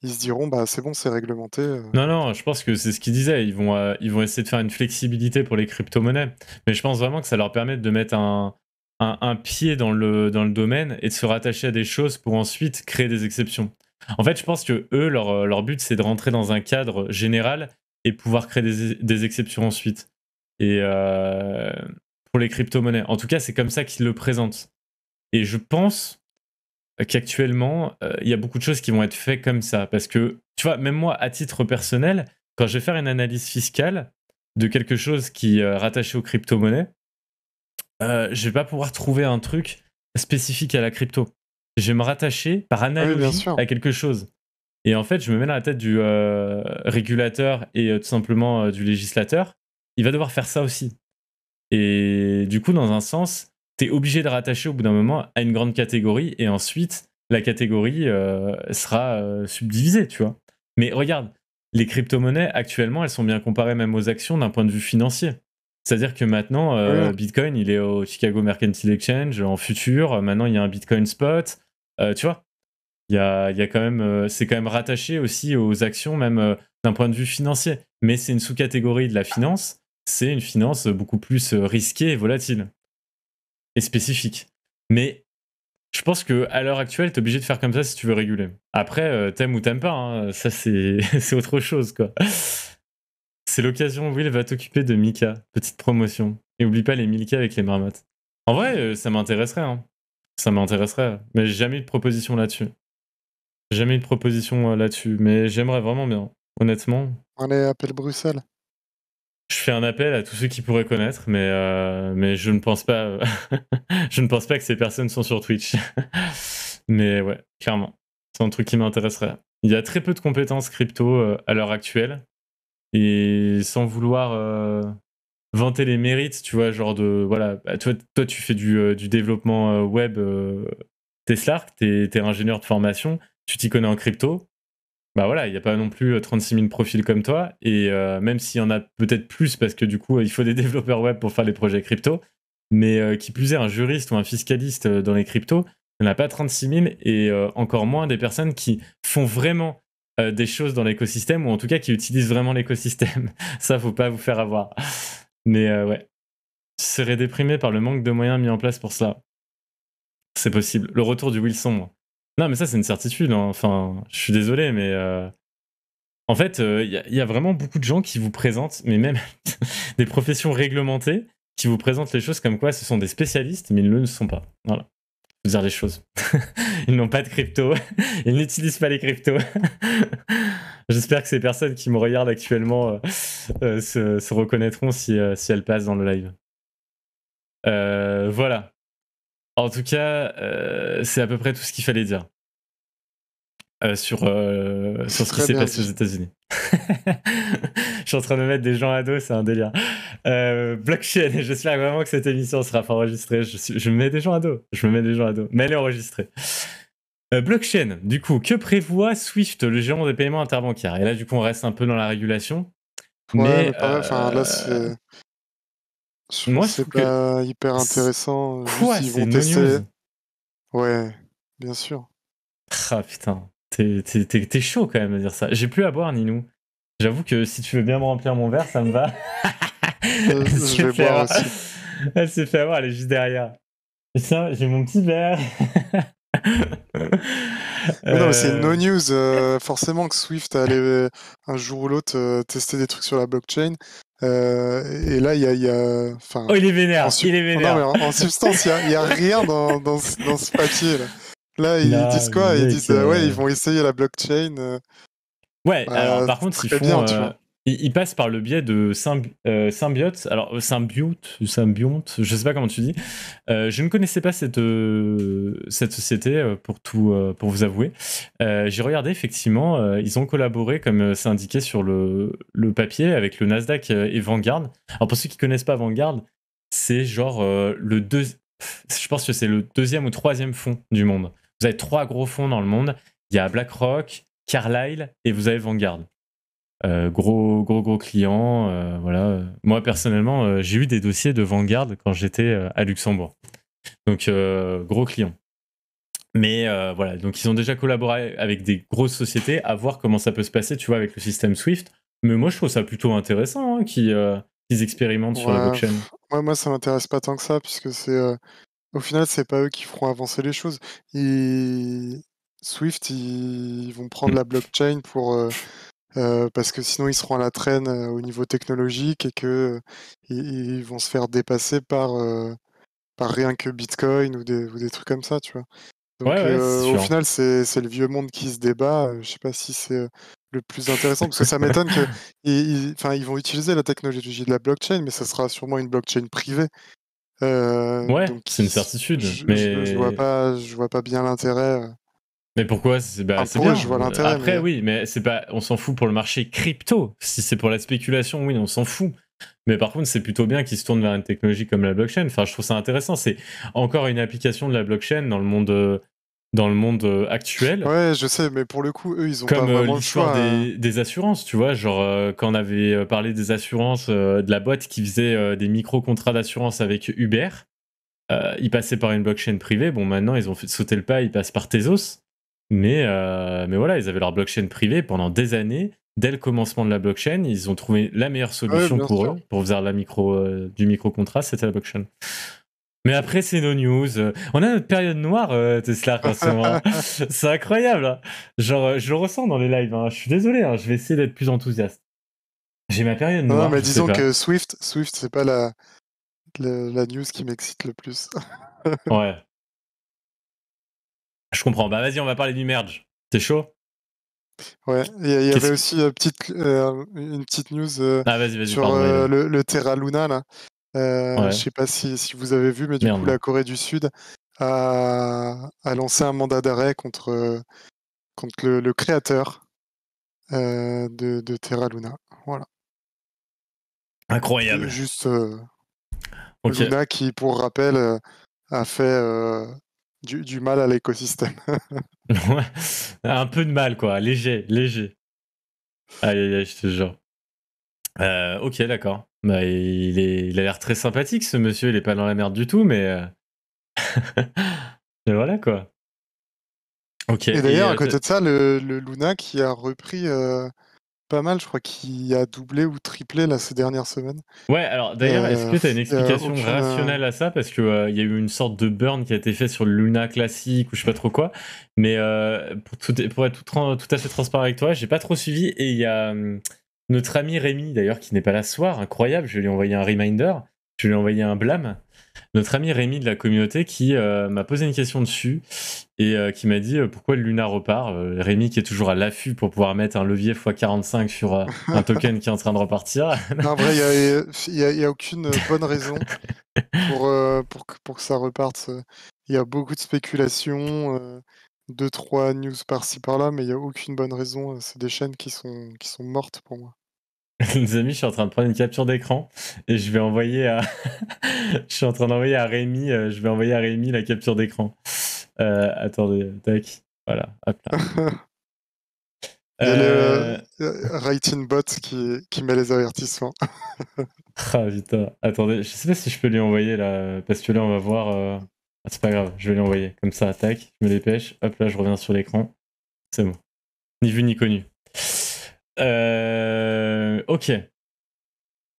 A: ils se diront bah c'est bon, c'est réglementé.
B: Non non, je pense que c'est ce qu'ils disaient. Ils vont ils vont essayer de faire une flexibilité pour les crypto-monnaies. Mais je pense vraiment que ça leur permet de mettre un, un pied dans le, dans le domaine et de se rattacher à des choses pour ensuite créer des exceptions. En fait, je pense que eux, euh, leur, but, c'est de rentrer dans un cadre général et pouvoir créer des, exceptions ensuite. Et euh, pour les crypto-monnaies. En tout cas, c'est comme ça qu'ils le présentent. Et je pense qu'actuellement, euh, il y a beaucoup de choses qui vont être faites comme ça. Parce que, tu vois, même moi, à titre personnel, quand je vais faire une analyse fiscale de quelque chose qui est rattaché aux crypto-monnaies, je vais pas pouvoir trouver un truc spécifique à la crypto je vais me rattacher par analogie à quelque chose. Et en fait, je me mets dans la tête du euh, régulateur et euh, tout simplement euh, du législateur. Il va devoir faire ça aussi. Et du coup, dans un sens, tu es obligé de rattacher au bout d'un moment à une grande catégorie et ensuite, la catégorie sera subdivisée, tu vois. Mais regarde, les crypto-monnaies, actuellement, elles sont bien comparées même aux actions d'un point de vue financier. C'est-à-dire que maintenant, Bitcoin, il est au Chicago Mercantile Exchange, en futur. Maintenant, il y a un Bitcoin Spot. Euh, tu vois, a, quand euh, c'est quand même rattaché aussi aux actions, même euh, d'un point de vue financier. Mais c'est une sous-catégorie de la finance. C'est une finance beaucoup plus risquée et volatile et spécifique. Mais je pense que à l'heure actuelle, t'es obligé de faire comme ça si tu veux réguler. Après, t'aimes ou t'aimes pas, hein, ça c'est autre chose quoi. C'est l'occasion, Will va t'occuper de Mika. Petite promotion. Et oublie pas les Mika avec les marmottes. En vrai, ça m'intéresserait. Hein. Ça m'intéresserait. Mais j'ai jamais eu de proposition là-dessus. Jamais eu de proposition euh, là-dessus. Mais j'aimerais vraiment bien, honnêtement.
A: Allez, appel Bruxelles.
B: Je fais un appel à tous ceux qui pourraient connaître, mais, euh, mais je ne pense pas. Euh, je ne pense pas que ces personnes sont sur Twitch. mais ouais, clairement. C'est un truc qui m'intéresserait. Il y a très peu de compétences crypto à l'heure actuelle. Et sans vouloir vanter les mérites, tu vois, genre de voilà, bah, toi, toi tu fais du, euh, développement euh, web euh, Tesla, t'es es ingénieur de formation, tu t'y connais en crypto. Bah voilà, il n'y a pas non plus 36 euh, 000 profils comme toi, et même s'il y en a peut-être plus, parce que du coup, il faut des développeurs web pour faire les projets crypto, mais qui plus est, un juriste ou un fiscaliste dans les cryptos, il n'y en a pas 36 000, et encore moins des personnes qui font vraiment des choses dans l'écosystème, ou en tout cas qui utilisent vraiment l'écosystème. Ça, faut pas vous faire avoir. Mais euh, ouais. tu serais déprimé par le manque de moyens mis en place pour cela. C'est possible. Le retour du Wilson. Non, mais ça, c'est une certitude. Hein. Enfin, je suis désolé, mais. Euh, en fait, euh, il y, a vraiment beaucoup de gens qui vous présentent, mais même des professions réglementées, qui vous présentent les choses comme quoi ce sont des spécialistes, mais ils ne le sont pas. Voilà. Vous dire les choses. ils n'ont pas de crypto. ils n'utilisent pas les cryptos. J'espère que ces personnes qui me regardent actuellement euh, euh, se, reconnaîtront si, euh, si, elles passent dans le live. voilà. En tout cas, c'est à peu près tout ce qu'il fallait dire. sur, sur ce qui s'est passé aux États-Unis. je suis en train de mettre des gens à dos, c'est un délire. Euh, blockchain, j'espère vraiment que cette émission sera pas enregistrée. Je, mets des gens à dos. Je me mets des gens à dos. Mais elle est enregistrée. Euh, blockchain, du coup, que prévoit Swift, le géant des paiements interbancaires Et là, du coup, on reste un peu dans la régulation. mais, pareil, là, euh,
A: c'est. moi, c'est pas hyper intéressant. Euh, quoi C'est Ouais, bien sûr.
B: Ah putain, t'es chaud quand même à dire ça. J'ai plus à boire, Ninou. J'avoue que si tu veux bien me remplir mon verre, ça me va. Elle s'est fait, avoir, elle est juste derrière. ça, j'ai mon petit verre. Non, c'est euh. no
A: news. Euh, forcément que Swift allait euh, un jour ou l'autre tester des trucs sur la blockchain. et là, il y a. Y a oh, il est vénère. En, substance, il n'y a, rien dans, ce, papier. Là, ils disent quoi Ils disent ouais, ils vont essayer la blockchain.
B: Ouais, bah, alors par contre, ils font, bien, tu vois il, passe par le biais de euh, symbiote, alors euh, symbiote, symbionte, je sais pas comment tu dis. Euh, je ne connaissais pas cette, cette société pour tout, pour vous avouer. J'ai regardé effectivement, ils ont collaboré comme c'est indiqué sur le, le, papier avec le Nasdaq et Vanguard. Alors pour ceux qui connaissent pas Vanguard, c'est genre le je pense que c'est le deuxième ou troisième fonds du monde. Vous avez trois gros fonds dans le monde. Il y a BlackRock, Carlyle et vous avez Vanguard. Euh, gros, gros, gros client. Euh, voilà. Moi, personnellement, euh, j'ai eu des dossiers de Vanguard quand j'étais à Luxembourg. Donc, gros client. Mais voilà, donc ils ont déjà collaboré avec des grosses sociétés à voir comment ça peut se passer, tu vois, avec le système Swift. Mais moi, je trouve ça plutôt intéressant hein, qu'ils expérimentent sur la blockchain.
A: moi, ça m'intéresse pas tant que ça, puisque c'est. Au final, c'est pas eux qui feront avancer les choses. Swift, ils, vont prendre mm. la blockchain pour euh, parce que sinon ils seront à la traîne euh, au niveau technologique et que euh, ils, vont se faire dépasser par, par rien que Bitcoin ou des, trucs comme ça, tu vois.
B: Donc au final
A: c'est le vieux monde qui se débat. Je sais pas si c'est le plus intéressant parce que ça m'étonne que ils, vont utiliser la technologie de la blockchain, mais ça sera sûrement une blockchain privée. Euh,
B: c'est une certitude. Je, mais... je, vois
A: pas, je vois pas bien l'intérêt.
B: Mais pourquoi C'est Après, bien. Après oui, mais c'est pas, on s'en fout pour le marché crypto. Si c'est pour la spéculation, oui, on s'en fout. Mais par contre, c'est plutôt bien qu'ils se tournent vers une technologie comme la blockchain. Enfin, je trouve ça intéressant. C'est encore une application de la blockchain dans le monde, euh, dans le monde euh, actuel.
A: Ouais, je sais, mais pour le coup, eux, ils ont quand pas euh, vraiment le choix. Hein.
B: Des, des, assurances, tu vois, genre quand on avait parlé des assurances de la boîte qui faisait des micro contrats d'assurance avec Uber. ils passaient par une blockchain privée. Bon, maintenant, ils ont sauté le pas, ils passent par Tezos. Mais, euh, mais voilà, ils avaient leur blockchain privée pendant des années. Dès le commencement de la blockchain, ils ont trouvé la meilleure solution pour eux, pour faire la micro, euh, du micro-contrat, c'était la blockchain. Mais après, c'est nos news. On a notre période noire, euh, Tesla, en ce moment. c'est incroyable. Hein. Genre, je le ressens dans les lives. Hein. Je suis désolé, hein, je vais essayer d'être plus enthousiaste. J'ai ma période noire. Non, mais disons que
A: Swift, Swift c'est pas la, la news qui m'excite le plus.
B: ouais. Je comprends. Bah vas-y, on va parler du merge. C'est chaud
A: Ouais, il y, avait aussi une euh, petite, euh, une petite news euh, ah, sur le, Terra Luna. Là. Je sais pas si, si, vous avez vu, mais du coup, la Corée du Sud a, lancé un mandat d'arrêt contre, contre le, créateur de, Terra Luna. Voilà. Incroyable. Juste Luna qui, pour rappel, a fait du, mal à l'écosystème.
B: un peu de mal, quoi. Léger, léger. Aïe, aïe, aïe, je te jure. Euh, ok, d'accord. Bah, il, est, il a l'air très sympathique, ce monsieur. Il est pas dans la merde du tout, mais. Euh, mais voilà, quoi. Ok. Et d'ailleurs, à euh, côté
A: de ça, le, Luna qui a repris pas mal, je crois qu'il a doublé ou triplé là ces dernières semaines. Ouais, alors d'ailleurs, est-ce euh, que tu as une explication rationnelle
B: à ça Parce qu'il euh, il y a eu une sorte de burn qui a été fait sur le Luna classique ou je sais pas trop quoi. Mais euh, pour, tout, pour, être tout, à fait transparent avec toi, j'ai pas trop suivi. Et il y a hum, notre ami Rémi d'ailleurs qui n'est pas là ce soir, incroyable, je lui ai envoyé un reminder, je lui ai envoyé un blâme notre ami Rémi de la communauté qui euh, m'a posé une question dessus et euh, qui m'a dit euh, pourquoi Luna repart. Rémi qui est toujours à l'affût pour pouvoir mettre un levier x45 sur un token qui est en train de repartir. en
A: vrai, il n'y a, aucune bonne raison pour, que, ça reparte. Il y a beaucoup de spéculations. 2 trois news par-ci par-là, mais il n'y a aucune bonne raison. C'est des chaînes qui sont, qui sont mortes pour moi.
B: Les amis, je suis en train de prendre une capture d'écran et je vais envoyer à. je suis en train d'envoyer à Rémi. Euh, je vais envoyer à Rémi la capture d'écran. Euh, attendez, tac. Voilà, hop là. Il y a le
A: euh, writing bot qui, qui met les avertissements.
B: ah putain, attendez, je sais pas si je peux lui envoyer là, parce que là on va voir. Ah, c'est pas grave, je vais lui envoyer. Comme ça, tac, je me dépêche, hop là, je reviens sur l'écran. C'est bon. Ni vu ni connu. Euh, ok.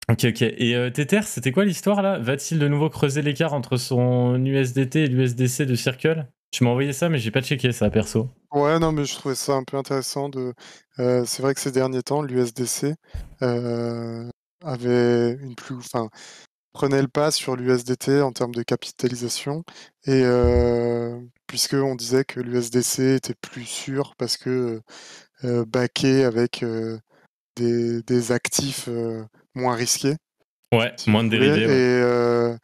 B: Ok, ok. Et euh, Tether, c'était quoi l'histoire là Va-t-il de nouveau creuser l'écart entre son USDT et l'USDC de Circle Tu m'as envoyé ça, mais j'ai pas checké ça perso.
A: Ouais, non, mais je trouvais ça un peu intéressant. De... Euh, c'est vrai que ces derniers temps, l'USDC avait une plus. Enfin, prenait le pas sur l'USDT en termes de capitalisation. Et puisque on disait que l'USDC était plus sûr parce que euh, backer avec euh, des, des, actifs euh, moins risqués. Ouais, moins de dérivés.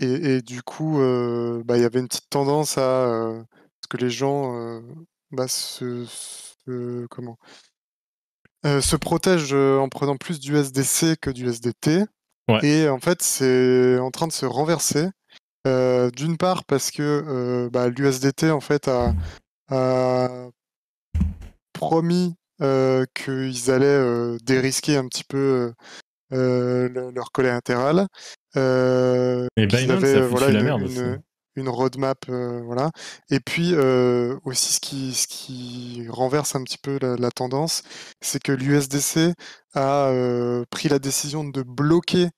A: Et, et, du coup, bah, il y avait une petite tendance à ce que les gens bah, se, protègent comment se protègent en prenant plus du d'USDC que d'USDT. Ouais. Et en fait, c'est en train de se renverser. D'une part parce que bah, l'USDT en fait a, promis euh, qu'ils allaient euh, dérisquer un petit peu euh, leur collatéral. Euh, et avaient, une, roadmap, voilà. Et puis aussi ce qui, renverse un petit peu la, tendance, c'est que l'USDC a pris la décision de bloquer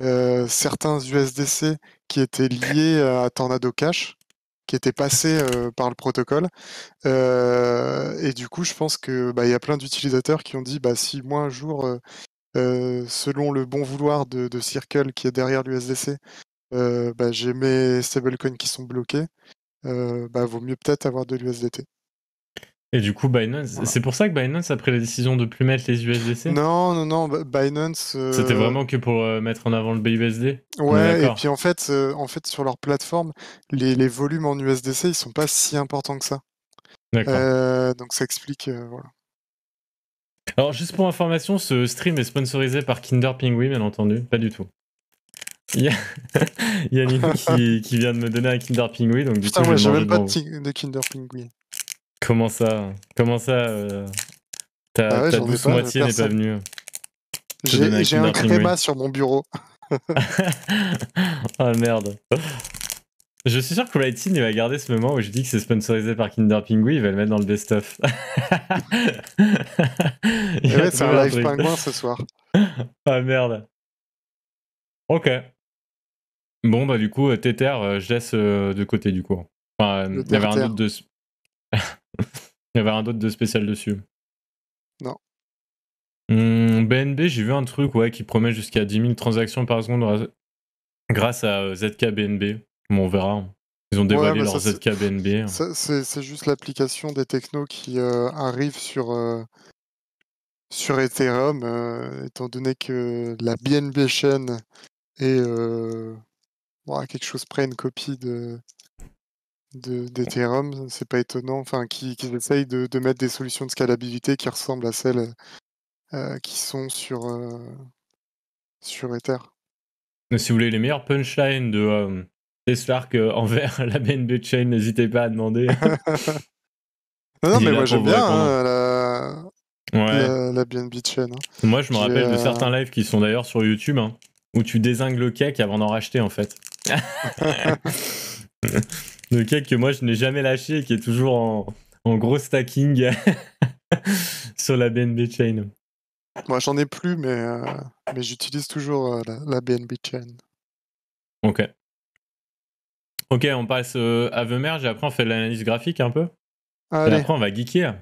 A: certains USDC qui étaient liés à Tornado Cash qui était passé par le protocole. et du coup, je pense que bah, y a plein d'utilisateurs qui ont dit bah, si moi un jour, selon le bon vouloir de, Circle qui est derrière l'USDC, bah, j'ai mes stablecoins qui sont bloqués, vaut mieux peut-être avoir de l'USDT.
B: Et du coup, Binance, c'est pour ça que Binance a pris la décision de plus mettre les USDC
A: Non, non, non, Binance. Euh, C'était vraiment
B: que pour euh, mettre en avant le BUSD Ouais, et
A: puis en fait, euh, en fait sur leur plateforme, les, volumes en USDC, ils sont pas si importants que ça. D'accord. donc ça explique, voilà.
B: Alors, juste pour information, ce stream est sponsorisé par Kinder Pingui, bien entendu, pas du tout. Il y a une qui, vient de me donner un Kinder Pingui, donc du Putain, moi ouais, pas
A: de, de Kinder Pingui.
B: Comment ça Comment ça euh... Ta, ah douce moitié n'est pas venue. J'ai un créma
A: sur mon bureau.
B: oh merde. Je suis sûr que Lighting va garder ce moment où je dis que c'est sponsorisé par Kinder Pingui, il va le mettre dans le best-of. va
A: eh être un live pingouin ce soir.
B: Ah merde. Ok. Bon, bah du coup, euh, Tether, euh, je laisse euh, de côté du coup. Enfin, il y avait un autre de. Il y avait un autre de spécial dessus. Non. BNB, hmm, j'ai vu un truc ouais, qui promet jusqu'à 10 000 transactions par seconde grâce à euh, ZK BNB. on verra. Ils ont dévoilé bah leur
A: C'est juste l'application des technos qui euh, arrive sur, euh, sur Ethereum, étant donné que la BNB chaîne est à quelque chose près une copie de, d'Ethereum, c'est pas étonnant, enfin, qui, essayent de, mettre des solutions de scalabilité qui ressemblent à celles euh, euh, qui sont sur, euh, sur Ether.
B: Si vous voulez les meilleures punchlines de euh, envers la BNB Chain, n'hésitez pas à demander. non, mais moi j'aime bien hein,
A: la... Ouais. BNB Chain. Hein, moi je me rappelle de certains
B: lives qui sont d'ailleurs sur YouTube, hein, où tu désingues le cake avant d'en racheter en fait. Le cake que moi je n'ai jamais lâché qui est toujours en, gros stacking sur la BNB chain.
A: Moi j'en ai plus, mais, euh, mais j'utilise toujours euh, la, BNB chain.
B: Ok. Ok, on passe euh, à The Merge et après on fait l'analyse graphique un peu. Et après on va geeker.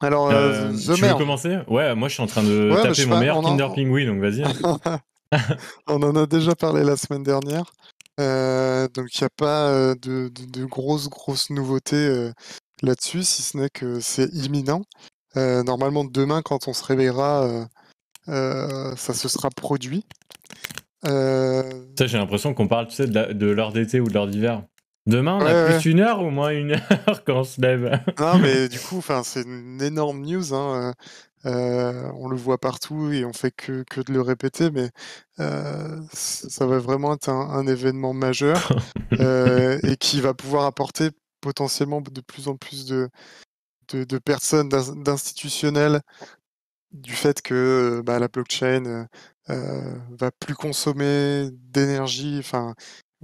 B: Alors, The tu veux commencer Ouais, moi je suis en train de taper mon meilleur Kinder en... donc vas-y.
A: on en a déjà parlé la semaine dernière.
B: Euh, donc il n'y a pas
A: euh, de, grosses, grosses nouveautés euh, là-dessus, si ce n'est que c'est imminent. normalement, demain, quand on se réveillera, ça se sera
B: produit. j'ai l'impression qu'on parle de l'heure d'été ou de l'heure d'hiver. Demain, on a plus une heure, ou moins une heure quand on se lève. non, mais du coup, c'est
A: une énorme news. Hein, euh, euh, on le voit partout et on fait que, de le répéter, mais euh, ça va vraiment être un, événement majeur et qui va pouvoir apporter potentiellement de plus en plus de, personnes, d'institutionnels, du fait que bah, la blockchain va plus consommer d'énergie, enfin,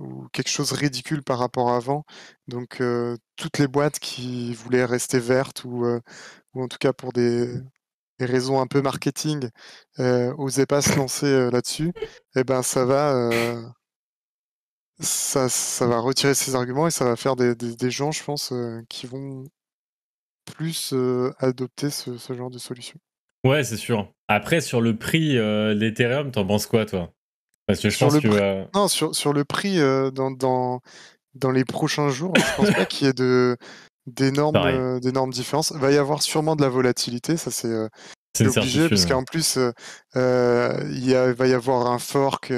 A: ou quelque chose de ridicule par rapport à avant. Donc euh, toutes les boîtes qui voulaient rester vertes ou, euh, ou en tout cas pour des, raisons un peu marketing euh, osaient pas se lancer euh, là-dessus, Eh ben ça va ça, ça, va retirer ces arguments et ça va faire des, des, gens, je pense, qui vont plus adopter ce, genre de solution.
B: Ouais, c'est sûr. Après, sur le prix euh, t'en penses quoi, toi sur
A: le prix euh, dans, dans, les prochains jours, je pense pas qu'il y ait de, d'énormes, euh, différences. Il va y avoir sûrement de la volatilité, ça c'est. Euh, obligé parce qu'en plus il va y avoir un fork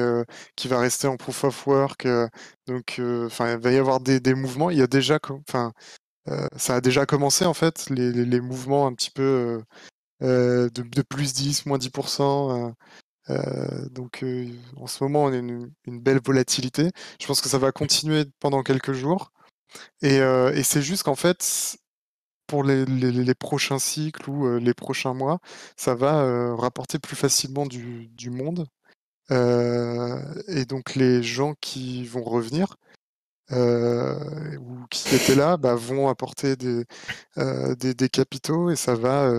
A: qui va rester en proof of work, donc enfin il va y avoir des, mouvements. Il y a déjà enfin ça a déjà commencé en fait les, mouvements un petit peu de, de, plus 10, moins 10%. Euh, donc euh, en ce moment, on a une, belle volatilité. Je pense que ça va continuer pendant quelques jours. Et, euh, c'est juste qu'en fait, pour les, prochains cycles ou les prochains mois, ça va rapporter plus facilement du, monde. et donc les gens qui vont revenir, ou qui étaient là bah, vont apporter des, capitaux et ça va,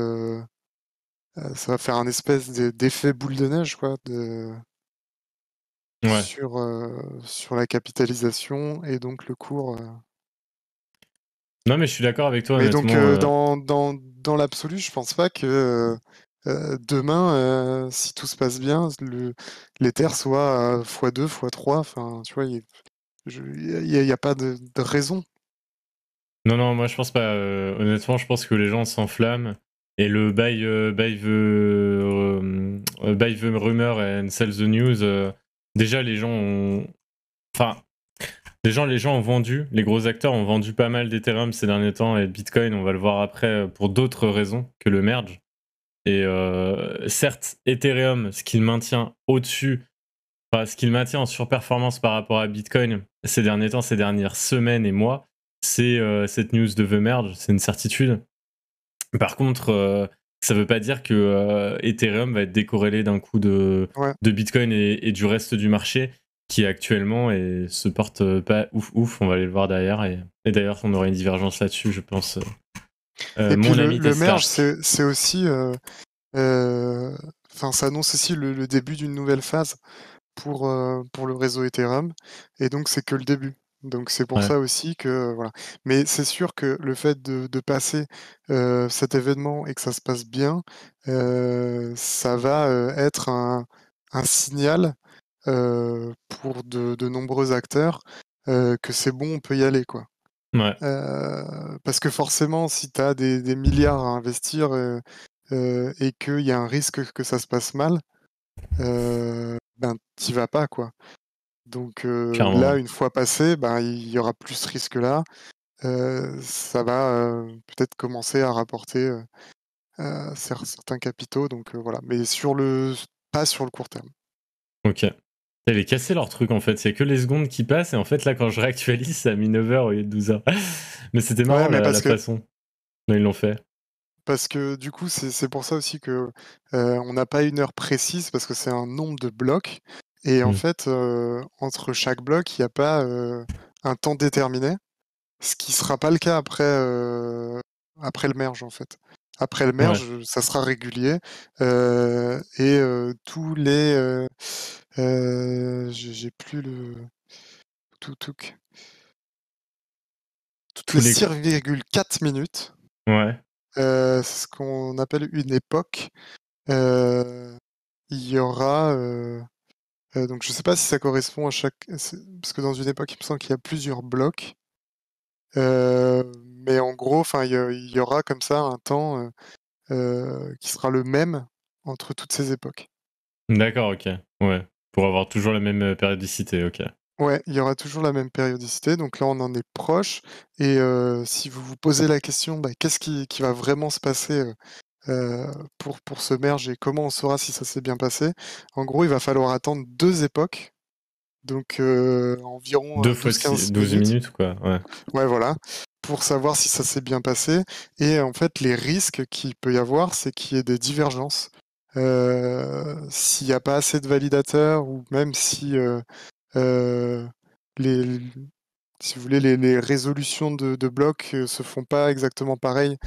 A: euh, ça va faire un espèce d'effet boule de neige, quoi, de... Sur, euh, sur la capitalisation et donc le cours. Euh.
B: Non, mais je suis d'accord avec toi. Mais donc,
A: dans, dans, dans l'absolu, je pense pas que demain, si tout se passe bien, les terres soient x2, x3. Enfin, tu vois, il n'y a, pas
B: de, de, raison. Non, non, moi je pense pas. honnêtement, je pense que les gens s'enflamment et le buy, euh, euh, euh, the, rumor and sell the news, déjà les gens ont. les gens ont vendu, les gros acteurs ont vendu pas mal d'Ethereum ces derniers temps et Bitcoin, on va le voir après pour d'autres raisons que le merge. Et certes, Ethereum, ce qu'il maintient au-dessus, enfin, ce qu'il maintient en surperformance par rapport à Bitcoin ces derniers temps, ces dernières semaines et mois, c'est cette news de The Merge, c'est une certitude. Par contre, euh, ça ne veut pas dire que euh, Ethereum va être décorrélé d'un coup de, Bitcoin et, du reste du marché qui actuellement et se porte euh, pas ouf ouf. On va aller le voir derrière. Et, d'ailleurs, on aurait une divergence là-dessus, je pense. mon ami le, merge,
A: c'est aussi. Enfin, ça annonce aussi le, début d'une nouvelle phase pour, pour le réseau Ethereum. Et donc, c'est que le début. Donc c'est pour ça aussi que voilà. Mais c'est sûr que le fait de, passer cet événement et que ça se passe bien, ça va être un, signal pour de, nombreux acteurs que c'est bon, on peut y aller quoi. parce que forcément, si tu as des, des, milliards à investir et qu'il y a un risque que ça se passe mal, ben t'y vas pas quoi. Donc là, une fois passé, ben, il y aura plus de risque-là. ça va peut-être commencer à rapporter certains capitaux. Donc voilà, mais sur le pas sur le court terme.
B: Ok. Elle est cassée leur truc en fait, c'est que les secondes qui passent et en fait là quand je réactualise ça à mis 9h au lieu de 12h. mais c'était marrant ouais, mais la, façon ils l'ont fait. Parce
A: que du coup c'est pour ça aussi que on n'a pas une heure précise parce que c'est un nombre de blocs. Et en mmh. fait, entre chaque bloc, il n'y a pas un temps déterminé, ce qui ne sera pas le cas après, après le merge, en fait. Après le merge, ça sera régulier. et tous les... J'ai plus le... Tout, tout... Toutes les 6,4 minutes. Ouais. c'est ce qu'on appelle une époque. Il y aura euh, donc je ne sais pas si ça correspond à chaque... Parce que dans une époque, il me semble qu'il y a plusieurs blocs. Euh, mais en gros, il y, aura comme ça un temps euh, qui sera le même entre toutes ces époques.
B: D'accord, ok. Ouais. Pour avoir toujours la même périodicité, ok.
A: Ouais, il y aura toujours la même périodicité. Donc là, on en est proche. Et si vous vous posez la question, bah, qu'est-ce qui, va vraiment se passer euh, pour, pour ce merge et comment on saura si ça s'est bien passé. En gros, il va falloir attendre deux époques. Donc euh, environ deux 15 euh, 12 minutes. quoi. Ouais. voilà. Pour savoir si ça s'est bien passé. Et en fait, les risques qu'il peut y avoir, c'est qu'il y ait des divergences. s'il n'y a pas assez de validateurs ou même si les, si vous voulez, les, résolutions de, de blocs se font pas exactement pareil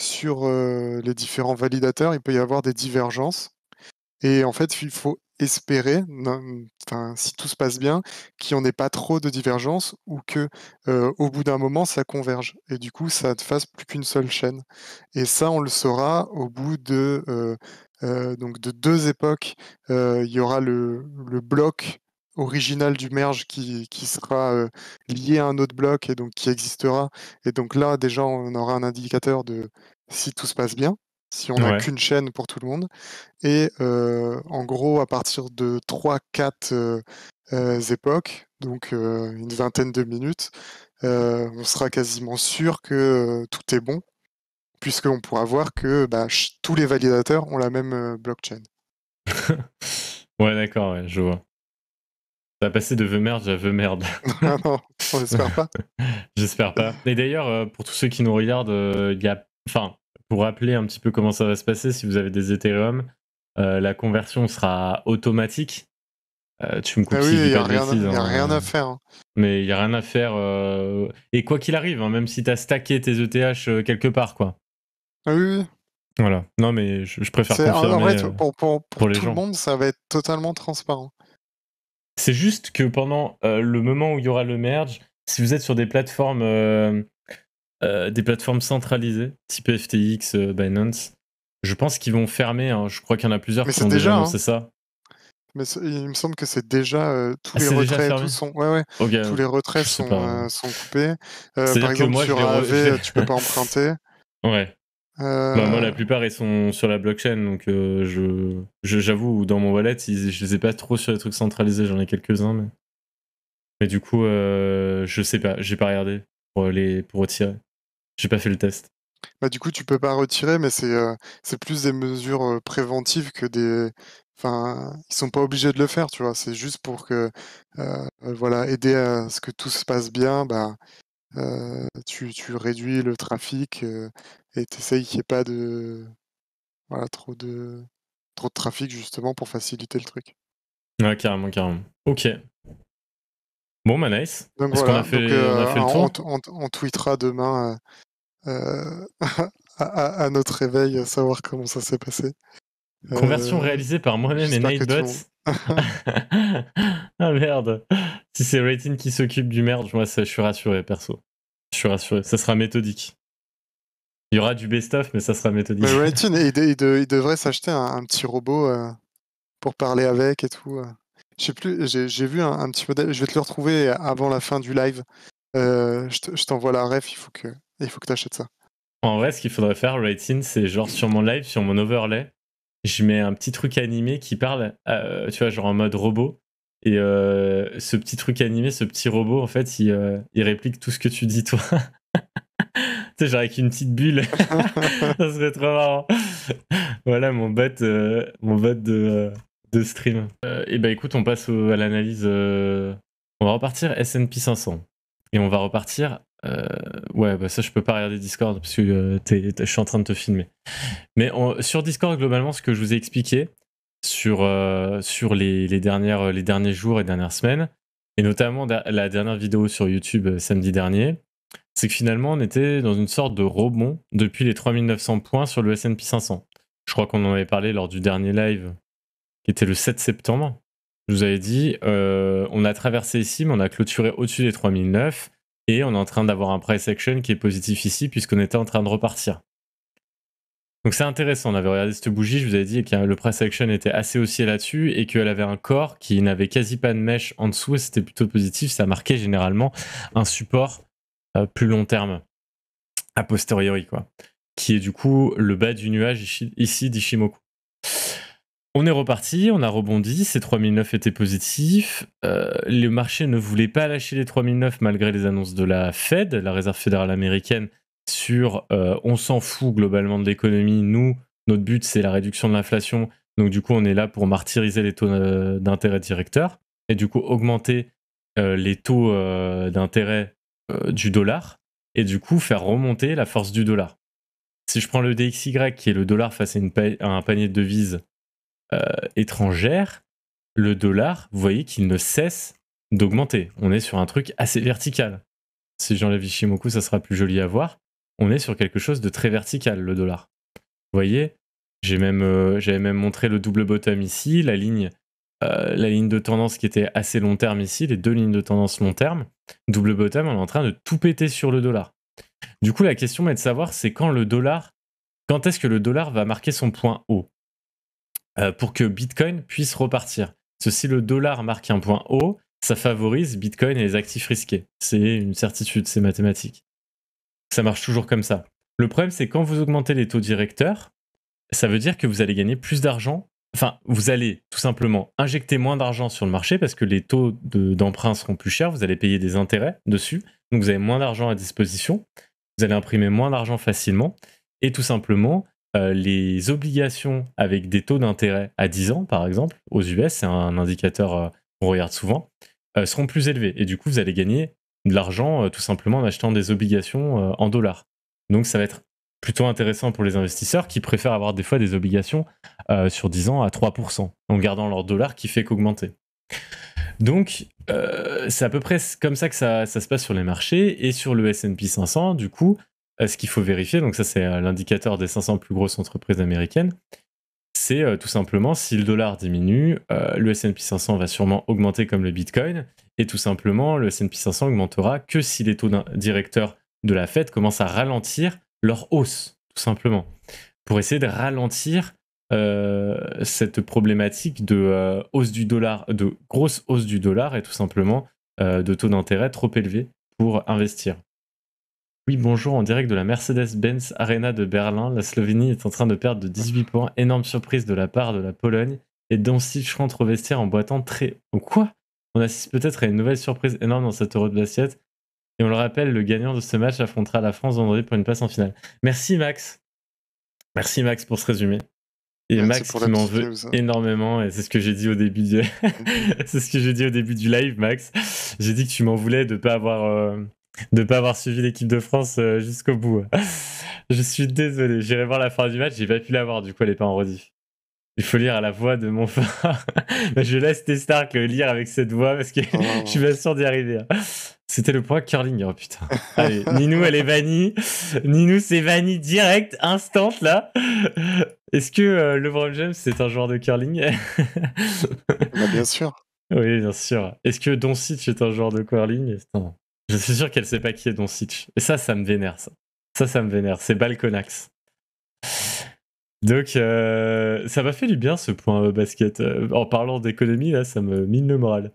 A: sur euh, les différents validateurs, il peut y avoir des divergences. Et en fait, il faut espérer, si tout se passe bien, qu'il n'y ait pas trop de divergences ou que euh, au bout d'un moment, ça converge. Et du coup, ça ne fasse plus qu'une seule chaîne. Et ça, on le saura au bout de, euh, donc de deux époques. il y aura le, le bloc original du merge qui, sera euh, lié à un autre bloc et donc qui existera. Et donc là, déjà, on aura un indicateur de si tout se passe bien, si on n'a qu'une chaîne pour tout le monde. Et euh, en gros, à partir de 3-4 euh, époques, donc une vingtaine de minutes, on sera quasiment sûr que tout est bon, on pourra voir que bah, tous les validateurs ont la même blockchain.
B: ouais, d'accord, je vois. Ça passer de veux merde à veux merde. non, j'espère pas. J'espère pas. Et d'ailleurs, euh, pour tous ceux qui nous regardent, euh, il y a, enfin, pour rappeler un petit peu comment ça va se passer, si vous avez des Ethereum, euh, la conversion sera automatique. tu me ah coupes il n'y a, hein. rien à faire. Hein. Mais il y a rien à faire. Et quoi qu'il arrive, hein, même si tu as stacké tes ETH quelque part, quoi. Ah oui, Voilà. Non, mais je, préfère confirmer pour, les tout gens. le monde,
A: ça va être totalement transparent.
B: C'est juste que pendant euh, le moment où il y aura le merge, si vous êtes sur des plateformes, euh, euh, des plateformes centralisées, type FTX, Binance, je pense qu'ils vont fermer. Hein. Je crois qu'il y en a plusieurs qui ont déjà, hein. Hein. c'est ça.
A: Mais il me semble que c'est déjà tous les retraits sont, ouais, ouais. tous les retraits sont, coupés. par exemple, sur AV, tu peux pas emprunter. Ouais. Euh, bah, moi, la
B: plupart, ils sont sur la blockchain. Donc, euh, je, j'avoue, dans mon wallet, je les ai pas trop sur les trucs centralisés. J'en ai quelques-uns. Mais... mais du coup, euh, je sais pas. J'ai pas regardé pour, les, pour retirer. J'ai pas fait le test.
A: Bah, du coup, tu peux pas retirer, mais c'est, c'est plus des mesures préventives que des. Enfin, ils sont pas obligés de le faire, tu vois. C'est juste pour que, voilà, aider à ce que tout se passe bien. Bah, euh, tu, tu, réduis le trafic euh, et et t'essayes qu'il n'y ait pas de voilà trop de trop de trafic justement pour faciliter le truc.
B: carrément carrément. Ok. Bon bah nice. on a euh, fait,
A: on tweetera demain à, à, à, notre réveil savoir comment ça s'est passé.
B: Conversion euh, réalisée par moi-même et Natebot. ah merde. Si c'est Rating qui s'occupe du merde, moi ça, je suis rassuré perso. Je suis rassuré, ça sera méthodique. Il y aura du best-of, mais ça sera méthodique. Mais
A: Rating, il, devrait s'acheter un, petit robot euh, pour parler avec et tout. Euh. Je sais plus, j'ai vu un, petit modèle, Je vais te le retrouver avant la fin du live. je t'envoie la ref, il faut que il faut que tu achètes ça.
B: En vrai, ce qu'il faudrait faire, Rating, c'est genre sur mon live, sur mon overlay, je mets un petit truc animé qui parle, euh, tu vois, genre en mode robot. Et euh, ce petit truc animé, ce petit robot, en fait, il, euh, réplique tout ce que tu dis, toi. tu sais, genre avec une petite bulle. ça serait trop marrant. voilà mon bot, mon de, de stream. et eh bah ben, écoute, on passe à l'analyse. on va repartir SP 500. Et on va repartir euh, ouais, bah ça, je peux pas regarder Discord parce que euh, je suis en train de te filmer. Mais sur Discord, globalement, ce que je vous ai expliqué sur, euh, sur les, dernières, les derniers jours et dernières semaines, et notamment la dernière vidéo sur YouTube samedi dernier, c'est que finalement, on était dans une sorte de rebond depuis les 3900 points sur le SP 500. Je crois qu'on en avait parlé lors du dernier live qui était le 7 septembre. Je vous avais dit, on a traversé ici, mais on a clôturé au-dessus des 3009 et on est en train d'avoir un price action qui est positif ici puisqu'on était en train de repartir. Donc c'est intéressant, on avait regardé cette bougie, je vous avais dit que le price action était assez haussier là-dessus et qu'elle avait un corps qui n'avait quasi pas de mèche en dessous et c'était plutôt positif, ça marquait généralement un support euh, plus long terme, a posteriori quoi, qui est du coup le bas du nuage ici d'Ishimoku. On est reparti, on a rebondi, ces 3009 étaient positifs, euh, le marché ne voulait pas lâcher les 3009 malgré les annonces de la Fed, la Réserve fédérale américaine, sur euh, on s'en fout globalement de l'économie, nous, notre but c'est la réduction de l'inflation, donc du coup on est là pour martyriser les taux euh, d'intérêt directeurs, et du coup augmenter les taux d'intérêt du dollar, et du coup faire remonter la force du dollar. Si je prends le DXY, qui est le dollar face à un panier de devises euh, étrangère, le dollar, vous voyez qu'il ne cesse d'augmenter. On est sur un truc assez vertical. Si j'enlève Ishimoku, ça sera plus joli à voir. On est sur quelque chose de très vertical, le dollar. Vous voyez, j'ai même, euh, j'avais même montré le double bottom ici, la ligne, euh, la ligne de tendance qui était assez long terme ici, les deux lignes de tendance long terme. Double bottom, on est en train de tout péter sur le dollar. Du coup, la question est de savoir, c'est quand le dollar, quand est-ce que le dollar va marquer son point haut euh, pour que Bitcoin puisse repartir. Ceci, le dollar marque un point haut, ça favorise Bitcoin et les actifs risqués. C'est une certitude, c'est mathématique. Ça marche toujours comme ça. Le problème, c'est quand vous augmentez les taux directeurs, ça veut dire que vous allez gagner plus d'argent. Enfin, vous allez tout simplement injecter moins d'argent sur le marché parce que les taux d'emprunt seront plus chers, vous allez payer des intérêts dessus, donc vous avez moins d'argent à disposition, vous allez imprimer moins d'argent facilement, et tout simplement, euh, les obligations avec des taux d'intérêt à 10 ans, par exemple, aux US, c'est un indicateur euh, qu'on regarde souvent, euh, seront plus élevés. Et du coup, vous allez gagner de l'argent tout simplement en achetant des obligations en dollars. Donc ça va être plutôt intéressant pour les investisseurs qui préfèrent avoir des fois des obligations sur 10 ans à 3%, en gardant leur dollar qui fait qu'augmenter. Donc, c'est à peu près comme ça que ça, ça, se passe sur les marchés. Et sur le SP 500, du coup, euh, ce qu'il faut vérifier, donc ça c'est euh, l'indicateur des 500 plus grosses entreprises américaines, c'est euh, tout simplement si le dollar diminue, le S&P 500 va sûrement augmenter comme le Bitcoin, et tout simplement le S&P 500 augmentera que si les taux directeurs de la Fed commencent à ralentir leur hausse, tout simplement, pour essayer de ralentir cette problématique de hausse du dollar, de grosse hausse du dollar et tout simplement de taux d'intérêt trop élevés pour investir. Oui, bonjour, en direct de la Mercedes-Benz Arena de Berlin, la Slovénie est en train de perdre de 18 points. Énorme surprise de la part de la Pologne. Et Doncic rentre au vestiaire en boitant très. quoi On assiste peut-être à une nouvelle surprise énorme dans cette Euro de l'assiette. Et on le rappelle, le gagnant de ce match affrontera la France vendredi pour une place en finale. Merci Max. Merci Max pour ce résumé. Et Max qui m'en veut énormément, et c'est ce que j'ai dit au début du... c'est ce que j'ai dit au début du live, Max. J'ai dit que tu m'en voulais de pas avoir euh, de ne pas avoir suivi l'équipe de France euh, jusqu'au bout. je suis désolé, j'irai voir la fin du match, j'ai pas pu la voir, du coup elle est pas en rediff. Il faut lire à la voix de mon frère. je laisse Testark lire avec cette voix parce que oh. je suis bien sûr d'y arriver. Hein. C'était le point curling, oh putain. Allez, Ninou, elle est bannie. Ninou, c'est vannie direct, instant là. Est-ce que euh, LeBron James, c'est un joueur de curling bah, Bien sûr. Oui, bien sûr. Est-ce que Doncic est un joueur de curling non. Je suis sûr qu'elle sait pas qui est Don Sitch. Et ça, ça me vénère, ça. Ça, ça me vénère. C'est Balconax. Donc, euh, ça m'a fait du bien ce point euh, basket. Euh, en parlant d'économie, là, ça me mine le moral.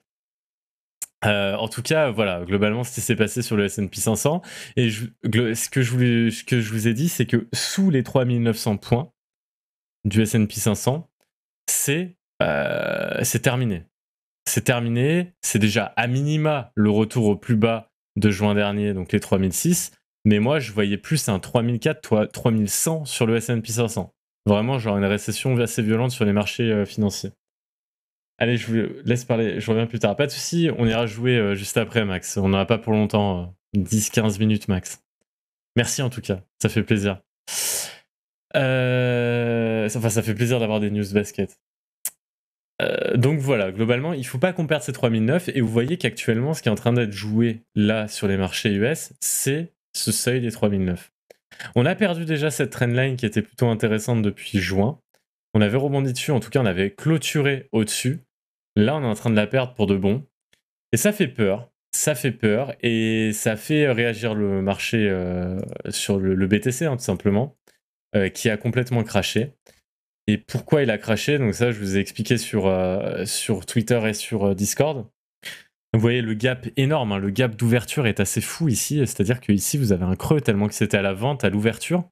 B: en tout cas, voilà, globalement, ce qui s'est passé sur le S&P 500. Et ce, que je ce que je vous ai dit, c'est que sous les 3900 points du S&P 500, c'est euh, terminé. C'est terminé. C'est déjà à minima le retour au plus bas de juin dernier, donc les 3006. Mais moi, je voyais plus un 3004, 3100 sur le S&P 500. Vraiment, genre une récession assez violente sur les marchés euh, financiers. Allez, je vous laisse parler, je reviens plus tard. Pas de souci, on ira jouer euh, juste après, Max. On n'aura pas pour longtemps, 10-15 euh, minutes, Max. Merci en tout cas, ça fait plaisir. Enfin, ça fait plaisir d'avoir des news basket. Euh, donc voilà, globalement, il ne faut pas qu'on perde ces 3009. Et vous voyez qu'actuellement, ce qui est en train d'être joué là sur les marchés US, c'est ce seuil des 3009. On a perdu déjà cette trendline qui était plutôt intéressante depuis juin. On avait rebondi dessus, en tout cas, on avait clôturé au-dessus. Là, on est en train de la perdre pour de bon. Et ça fait peur. Ça fait peur et ça fait réagir le marché euh, sur le, BTC, hein, tout simplement, euh, qui a complètement craché et pourquoi il a crashé Donc ça, je vous ai expliqué sur, euh, sur Twitter et sur euh, Discord. Vous voyez le gap énorme, hein. le gap d'ouverture est assez fou ici, c'est-à-dire que ici vous avez un creux tellement que c'était à la vente, à l'ouverture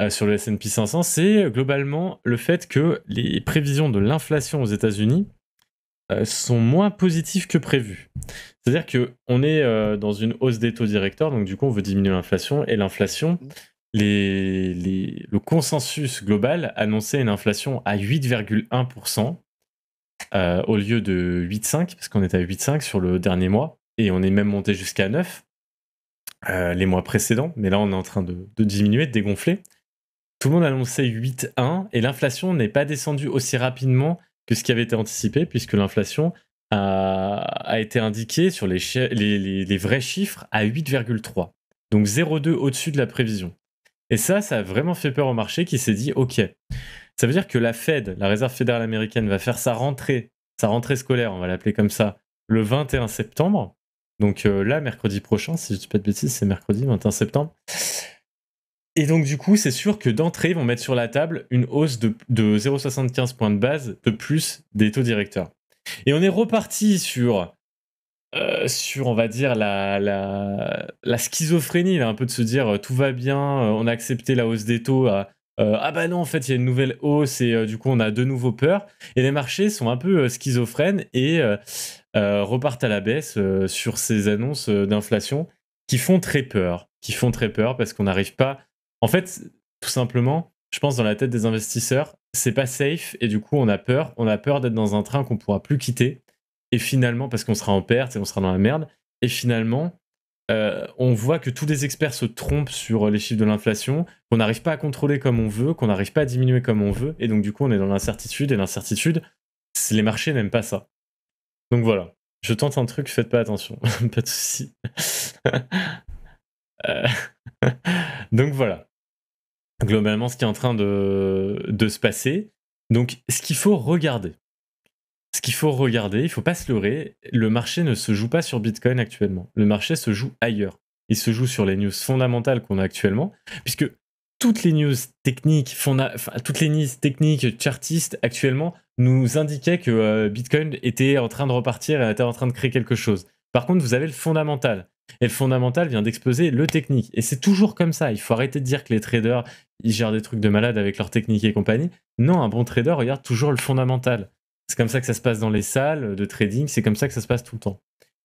B: euh, sur le S&P 500. C'est globalement le fait que les prévisions de l'inflation aux États-Unis sont moins positives que prévues. C'est-à-dire que on est dans une hausse des taux directeurs, donc du coup on veut diminuer l'inflation et l'inflation mmh le consensus global annonçait une inflation à 8,1% euh, au lieu de 8,5, parce qu'on était à 8,5 sur le dernier mois, et on est même monté jusqu'à 9 euh, les mois précédents, mais là on est en train de, diminuer, de dégonfler. Tout le monde annonçait 8,1, et l'inflation n'est pas descendue aussi rapidement que ce qui avait été anticipé, puisque l'inflation a, été indiquée sur les, les, les vrais chiffres à 8,3, donc 0,2 au-dessus de la prévision. Et ça, ça a vraiment fait peur au marché qui s'est dit, OK, ça veut dire que la Fed, la Réserve fédérale américaine, va faire sa rentrée, sa rentrée scolaire, on va l'appeler comme ça, le 21 septembre. Donc euh, là, mercredi prochain, si je ne dis pas de bêtises, c'est mercredi 21 septembre. Et donc du coup, c'est sûr que d'entrée, ils vont mettre sur la table une hausse de, de 0,75 points de base de plus des taux directeurs. Et on est reparti sur euh, sur, on va dire, la, la, la schizophrénie, un peu de se dire euh, tout va bien, euh, on a accepté la hausse des taux ah bah non, en fait, il y a une nouvelle hausse et du coup, on a de nouveau peur. Et les marchés sont un peu schizophrènes et repartent à la baisse sur ces annonces d'inflation qui font très peur, qui font très peur parce qu'on n'arrive pas. En fait, tout simplement, je pense dans la tête des investisseurs, c'est pas safe et du coup, on a peur. On a peur d'être dans un train qu'on pourra plus quitter. Et finalement, parce qu'on sera en perte et on sera dans la merde. Et finalement, euh, on voit que tous les experts se trompent sur euh, les chiffres de l'inflation, qu'on n'arrive pas à contrôler comme on veut, qu'on n'arrive pas à diminuer comme on veut, et donc du coup on est dans l'incertitude, et l'incertitude, les marchés n'aiment pas ça. Donc voilà, je tente un truc, faites pas attention, pas de soucis. Euh, donc voilà, globalement ce qui est en train de se passer. Donc ce qu'il faut regarder, ce qu'il faut regarder, il ne faut pas se leurrer, le marché ne se joue pas sur Bitcoin actuellement. Le marché se joue ailleurs. Il se joue sur les news fondamentales qu'on a actuellement, puisque toutes les news techniques, toutes les news techniques chartistes actuellement nous indiquaient que euh, Bitcoin était en train de repartir et était en train de créer quelque chose. Par contre, vous avez le fondamental. Et le fondamental vient d'exposer le technique. Et c'est toujours comme ça. Il faut arrêter de dire que les traders, ils gèrent des trucs de malade avec leur technique et compagnie. Non, un bon trader regarde toujours le fondamental. C'est comme ça que ça se passe dans les salles de trading, c'est comme ça que ça se passe tout le temps.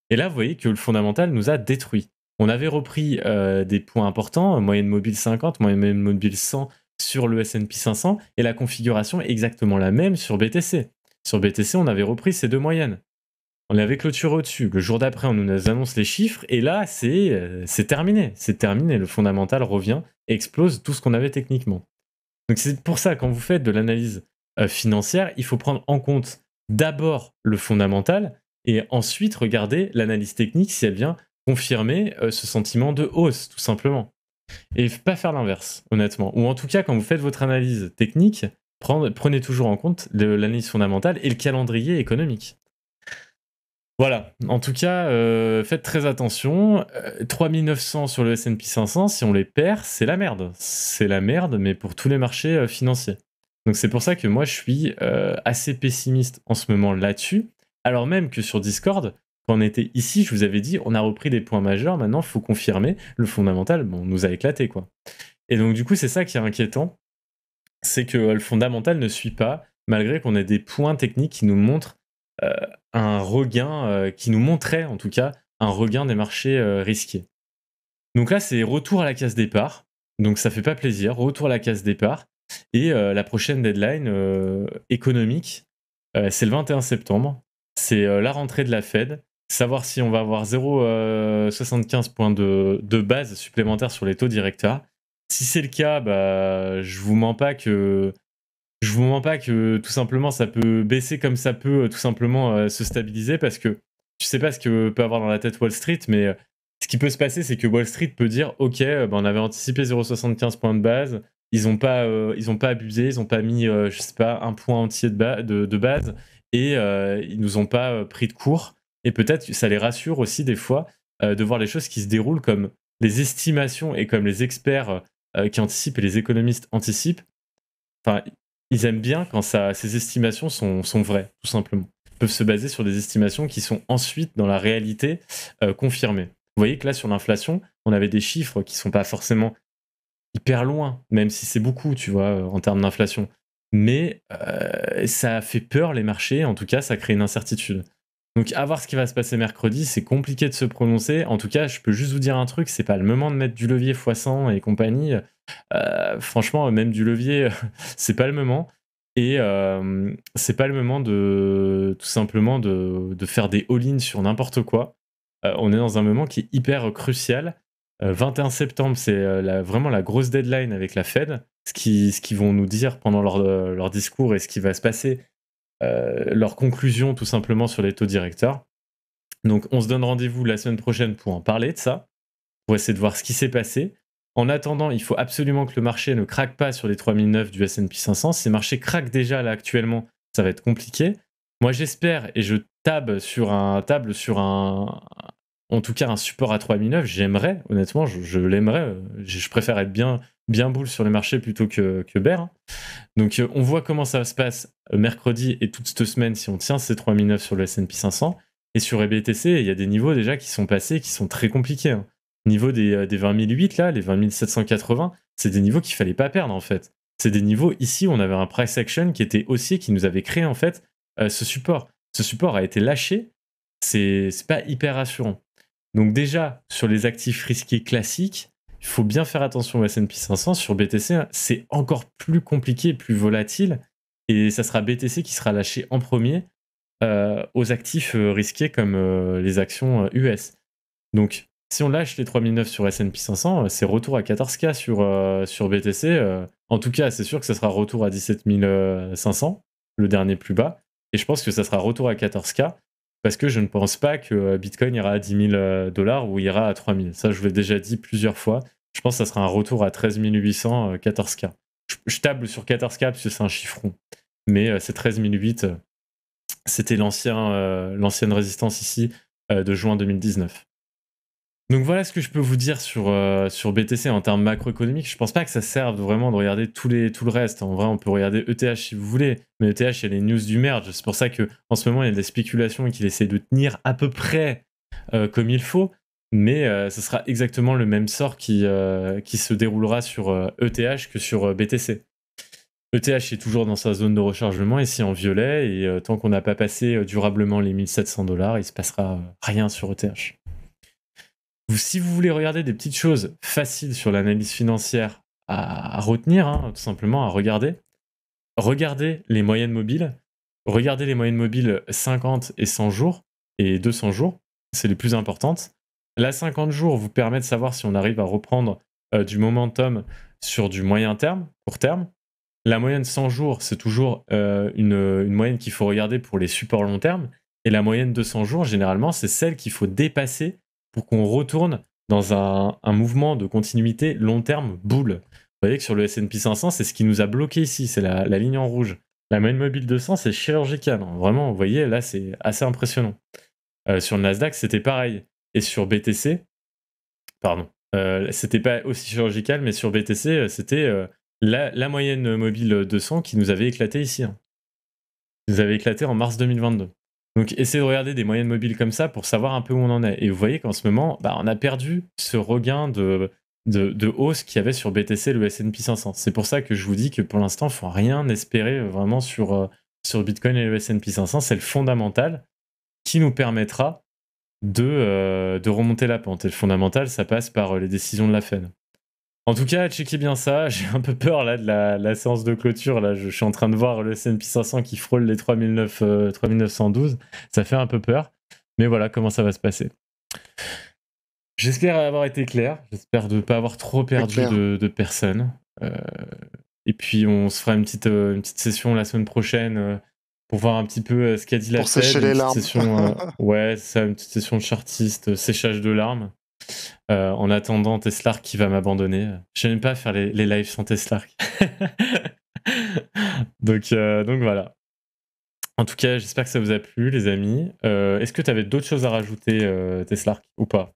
B: Et là, vous voyez que le fondamental nous a détruit. On avait repris euh, des points importants, moyenne mobile 50, moyenne mobile 100 sur le S&P 500, et la configuration est exactement la même sur BTC. Sur BTC, on avait repris ces deux moyennes. On avait clôturé au-dessus. Le jour d'après, on nous annonce les chiffres, et là, c'est euh, terminé. C'est terminé. Le fondamental revient, explose tout ce qu'on avait techniquement. Donc c'est pour ça, quand vous faites de l'analyse euh, financière, il faut prendre en compte d'abord le fondamental et ensuite regarder l'analyse technique si elle vient confirmer euh, ce sentiment de hausse, tout simplement. Et pas faire l'inverse, honnêtement. Ou en tout cas, quand vous faites votre analyse technique, prenez toujours en compte l'analyse fondamentale et le calendrier économique. Voilà, en tout cas, euh, faites très attention. 3900 sur le SP 500, si on les perd, c'est la merde. C'est la merde, mais pour tous les marchés financiers. Donc c'est pour ça que moi je suis euh, assez pessimiste en ce moment là-dessus, alors même que sur Discord, quand on était ici, je vous avais dit, on a repris des points majeurs, maintenant il faut confirmer, le fondamental, bon, nous a éclaté quoi. Et donc du coup c'est ça qui est inquiétant, c'est que le fondamental ne suit pas, malgré qu'on ait des points techniques qui nous montrent euh, un regain, euh, qui nous montrait en tout cas un regain des marchés risqués. Donc là, c'est retour à la case départ. Donc ça fait pas plaisir, retour à la case départ. Et euh, la prochaine deadline euh, économique, euh, c'est le 21 septembre. C'est la rentrée de la Fed. Savoir si on va avoir 0,75 points de, base supplémentaires sur les taux directeurs. Si c'est le cas, bah, je vous mens pas que je vous mens pas que tout simplement ça peut baisser comme ça peut tout simplement se stabiliser parce que tu sais pas ce que peut avoir dans la tête Wall Street, mais ce qui peut se passer, c'est que Wall Street peut dire Ok, bah, on avait anticipé 0,75 points de base, ils n'ont pas, euh, ils pas abusé, ils n'ont pas mis, euh, je sais pas, un point entier de, de, base et euh, ils nous ont pas pris de cours. Et peut-être ça les rassure aussi des fois de voir les choses qui se déroulent comme les estimations et comme les experts qui anticipent et les économistes anticipent. Enfin, ils aiment bien quand ça, ces estimations sont, vraies, tout simplement. Ils peuvent se baser sur des estimations qui sont ensuite, dans la réalité, confirmées. Vous voyez que là, sur l'inflation, on avait des chiffres qui ne sont pas forcément hyper loin, même si c'est beaucoup, tu vois, euh, en termes d'inflation. Mais euh, ça fait peur les marchés, en tout cas, ça crée une incertitude. Donc, à voir ce qui va se passer mercredi, c'est compliqué de se prononcer. En tout cas, je peux juste vous dire un truc c'est pas le moment de mettre du levier x100 et compagnie. Euh, franchement, même du levier, c'est pas le moment. Et c'est pas le moment de tout simplement de, faire des all-in sur n'importe quoi. on est dans un moment qui est hyper crucial. 21 euh, septembre, c'est euh, vraiment la grosse deadline avec la Fed, ce qu'ils vont nous dire pendant euh, leur, discours et ce qui va se passer, leur conclusion tout simplement sur les taux directeurs. Donc on se donne rendez-vous la semaine prochaine pour en parler de ça, pour essayer de voir ce qui s'est passé. En attendant, il faut absolument que le marché ne craque pas sur les 3009 du SP 500. Si le marché craque déjà là actuellement, ça va être compliqué. Moi j'espère et je sur un, table sur un, en tout cas un support à 3009, j'aimerais, honnêtement, je, l'aimerais. Euh, je, préfère être bien, bien boule sur les marchés plutôt que, que bear. Hein. Donc euh, on voit comment ça se passe euh, mercredi et toute cette semaine si on tient ces 3009 sur le S&P 500. Et sur EBTC, il y a des niveaux déjà qui sont passés, qui sont très compliqués. Hein. Niveau des, des 20008, là, les 20780, c'est des niveaux qu'il fallait pas perdre en fait. C'est des niveaux, ici, où on avait un price action qui était haussier, qui nous avait créé en fait ce support. Ce support a été lâché, c'est pas hyper rassurant. Donc déjà, sur les actifs risqués classiques, il faut bien faire attention au S&P 500. Sur BTC, hein. c'est encore plus compliqué, plus volatile. Et ça sera BTC qui sera lâché en premier euh, aux actifs euh, risqués comme euh, les actions US. Donc, si on lâche les 3009 sur S&P 500, c'est retour à 14K sur, BTC. en tout cas, c'est sûr que ça sera retour à 17500, le dernier plus bas. Et je pense que ça sera retour à 14K parce que je ne pense pas que euh, Bitcoin ira à 10 000 euh, dollars ou ira à 3 000. Ça, je l'ai déjà dit plusieurs fois. Je pense que ça sera un retour à 13 800, 14K. Je, table sur 14K parce que c'est un chiffron. Mais euh, c'est 13 008. C'était l'ancienne résistance ici de juin 2019. Donc voilà ce que je peux vous dire sur, euh, sur BTC en termes macroéconomiques. Je pense pas que ça serve vraiment de regarder tous les, tout le reste. En vrai, on peut regarder ETH si vous voulez, mais ETH, il y a les news du merge. C'est pour ça qu'en en ce moment, il y a des spéculations et qu'il essaie de tenir à peu près euh, comme il faut. Mais euh, ce sera exactement le même sort qui, se déroulera sur ETH e que sur BTC. ETH est toujours dans sa zone de rechargement, ici en violet, et tant qu'on n'a pas passé durablement les 1700 dollars, il se passera rien sur ETH si vous voulez regarder des petites choses faciles sur l'analyse financière à, retenir, hein, tout simplement à regarder, regardez les moyennes mobiles. Regardez les moyennes mobiles 50 et 100 jours et 200 jours. C'est les plus importantes. La 50 jours vous permet de savoir si on arrive à reprendre euh, du momentum sur du moyen terme, court terme. La moyenne 100 jours, c'est toujours euh, une, une moyenne qu'il faut regarder pour les supports long terme. Et la moyenne 200 jours, généralement, c'est celle qu'il faut dépasser pour qu'on retourne dans un, mouvement de continuité long terme boule. Vous voyez que sur le S&P 500, c'est ce qui nous a bloqué ici, c'est la, ligne en rouge. La moyenne mobile 200, c'est chirurgical. Vraiment, vous voyez, là, c'est assez impressionnant. Euh, sur le Nasdaq, c'était pareil. Et sur BTC, pardon, euh, c'était pas aussi chirurgical, mais sur BTC, euh, c'était la, moyenne mobile 200 qui nous avait éclaté ici. Hein. Qui nous avait éclaté en mars 2022. Donc essayez de regarder des moyennes mobiles comme ça pour savoir un peu où on en est. Et vous voyez qu'en ce moment, bah, on a perdu ce regain de, de, hausse qu'il y avait sur BTC le S&P 500. C'est pour ça que je vous dis que pour l'instant, il faut rien espérer vraiment sur, euh, sur Bitcoin et le S&P 500. C'est le fondamental qui nous permettra de, euh, de remonter la pente. Et le fondamental, ça passe par euh, les décisions de la Fed. En tout cas, checkez bien ça. J'ai un peu peur là de la, séance de clôture. Là, je, suis en train de voir le S&P 500 qui frôle les 3912. Euh, ça fait un peu peur. Mais voilà comment ça va se passer. J'espère avoir été clair. J'espère ne pas avoir trop perdu de, personnes. Euh, et puis, on se fera une petite, euh, session la semaine prochaine pour voir un petit peu ce qu'a dit la pour Sécher les larmes. ouais, ça, une petite session de chartiste, séchage de larmes. Euh, en attendant Tesla qui va m'abandonner. Je n'aime pas faire les, lives sans Tesla. donc, euh, donc voilà. En tout cas, j'espère que ça vous a plu, les amis. Euh, est-ce que tu avais d'autres choses à rajouter, Tesla ou pas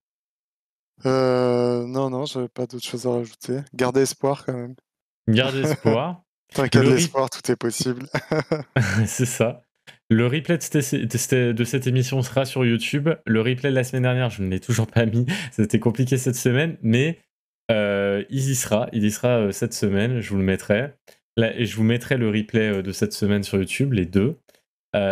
A: Non, non, j'avais pas d'autres choses à rajouter. Gardez espoir quand même.
B: Gardez espoir. l'espoir,
A: tout est possible.
B: C'est ça. Le replay de, cette émission sera sur YouTube. Le replay de la semaine dernière, je ne l'ai toujours pas mis. C'était compliqué cette semaine, mais euh, il y sera. Il y sera euh, cette semaine. Je vous le mettrai. je vous mettrai le replay euh, de cette semaine sur YouTube, les deux.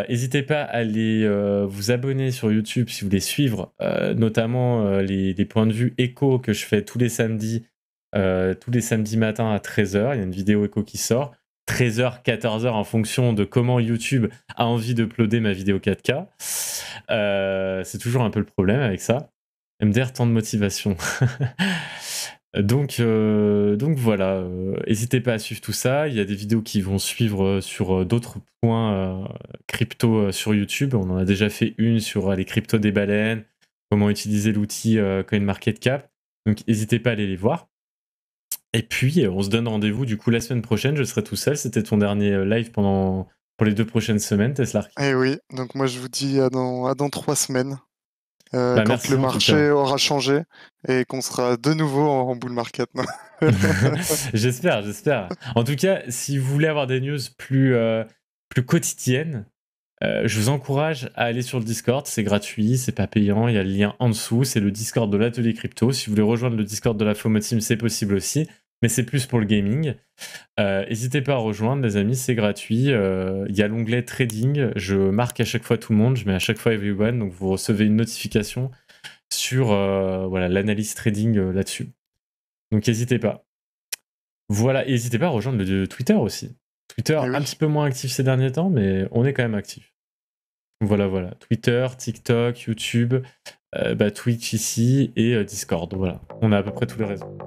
B: N'hésitez pas à aller vous abonner sur YouTube si vous voulez suivre, notamment les, points de vue écho que je fais tous les samedis, tous les samedis matins à 13h. Il y a une vidéo écho qui sort. 13h, 14h en fonction de comment YouTube a envie d'uploader ma vidéo 4K. Euh, c'est toujours un peu le problème avec ça. MDR, tant de motivation. donc, euh, donc voilà, euh, n'hésitez pas à suivre tout ça. Il y a des vidéos qui vont suivre sur d'autres points crypto sur YouTube. On en a déjà fait une sur les cryptos des baleines, comment utiliser l'outil CoinMarketCap. Donc n'hésitez pas à aller les voir. Et puis, euh, on se donne rendez-vous du coup la semaine prochaine. Je serai tout seul. C'était ton dernier euh, live pendant pour les deux prochaines semaines, Tesla.
A: Eh oui, donc moi je vous dis à dans, trois semaines,
B: euh, bah, quand le marché
A: aura changé et qu'on sera de
B: nouveau en, bull market. j'espère, j'espère. En tout cas, si vous voulez avoir des news plus, plus quotidiennes, je vous encourage à aller sur le Discord, c'est gratuit, c'est pas payant, il y a le lien en dessous, c'est le Discord de l'atelier crypto. Si vous voulez rejoindre le Discord de la FOMO Team, c'est possible aussi mais c'est plus pour le gaming. Euh, n'hésitez pas à rejoindre, les amis, c'est gratuit. Euh, il y a l'onglet trading. Je marque à chaque fois tout le monde, je mets à chaque fois everyone, donc vous recevez une notification sur euh, l'analyse trading là-dessus. Donc n'hésitez pas. Voilà, n'hésitez pas à rejoindre le Twitter aussi. Twitter ah un petit peu moins actif ces derniers temps, mais on est quand même actif. Voilà, voilà. Twitter, TikTok, YouTube, bah, Twitch ici et Discord. Voilà, on a à peu près tous les réseaux.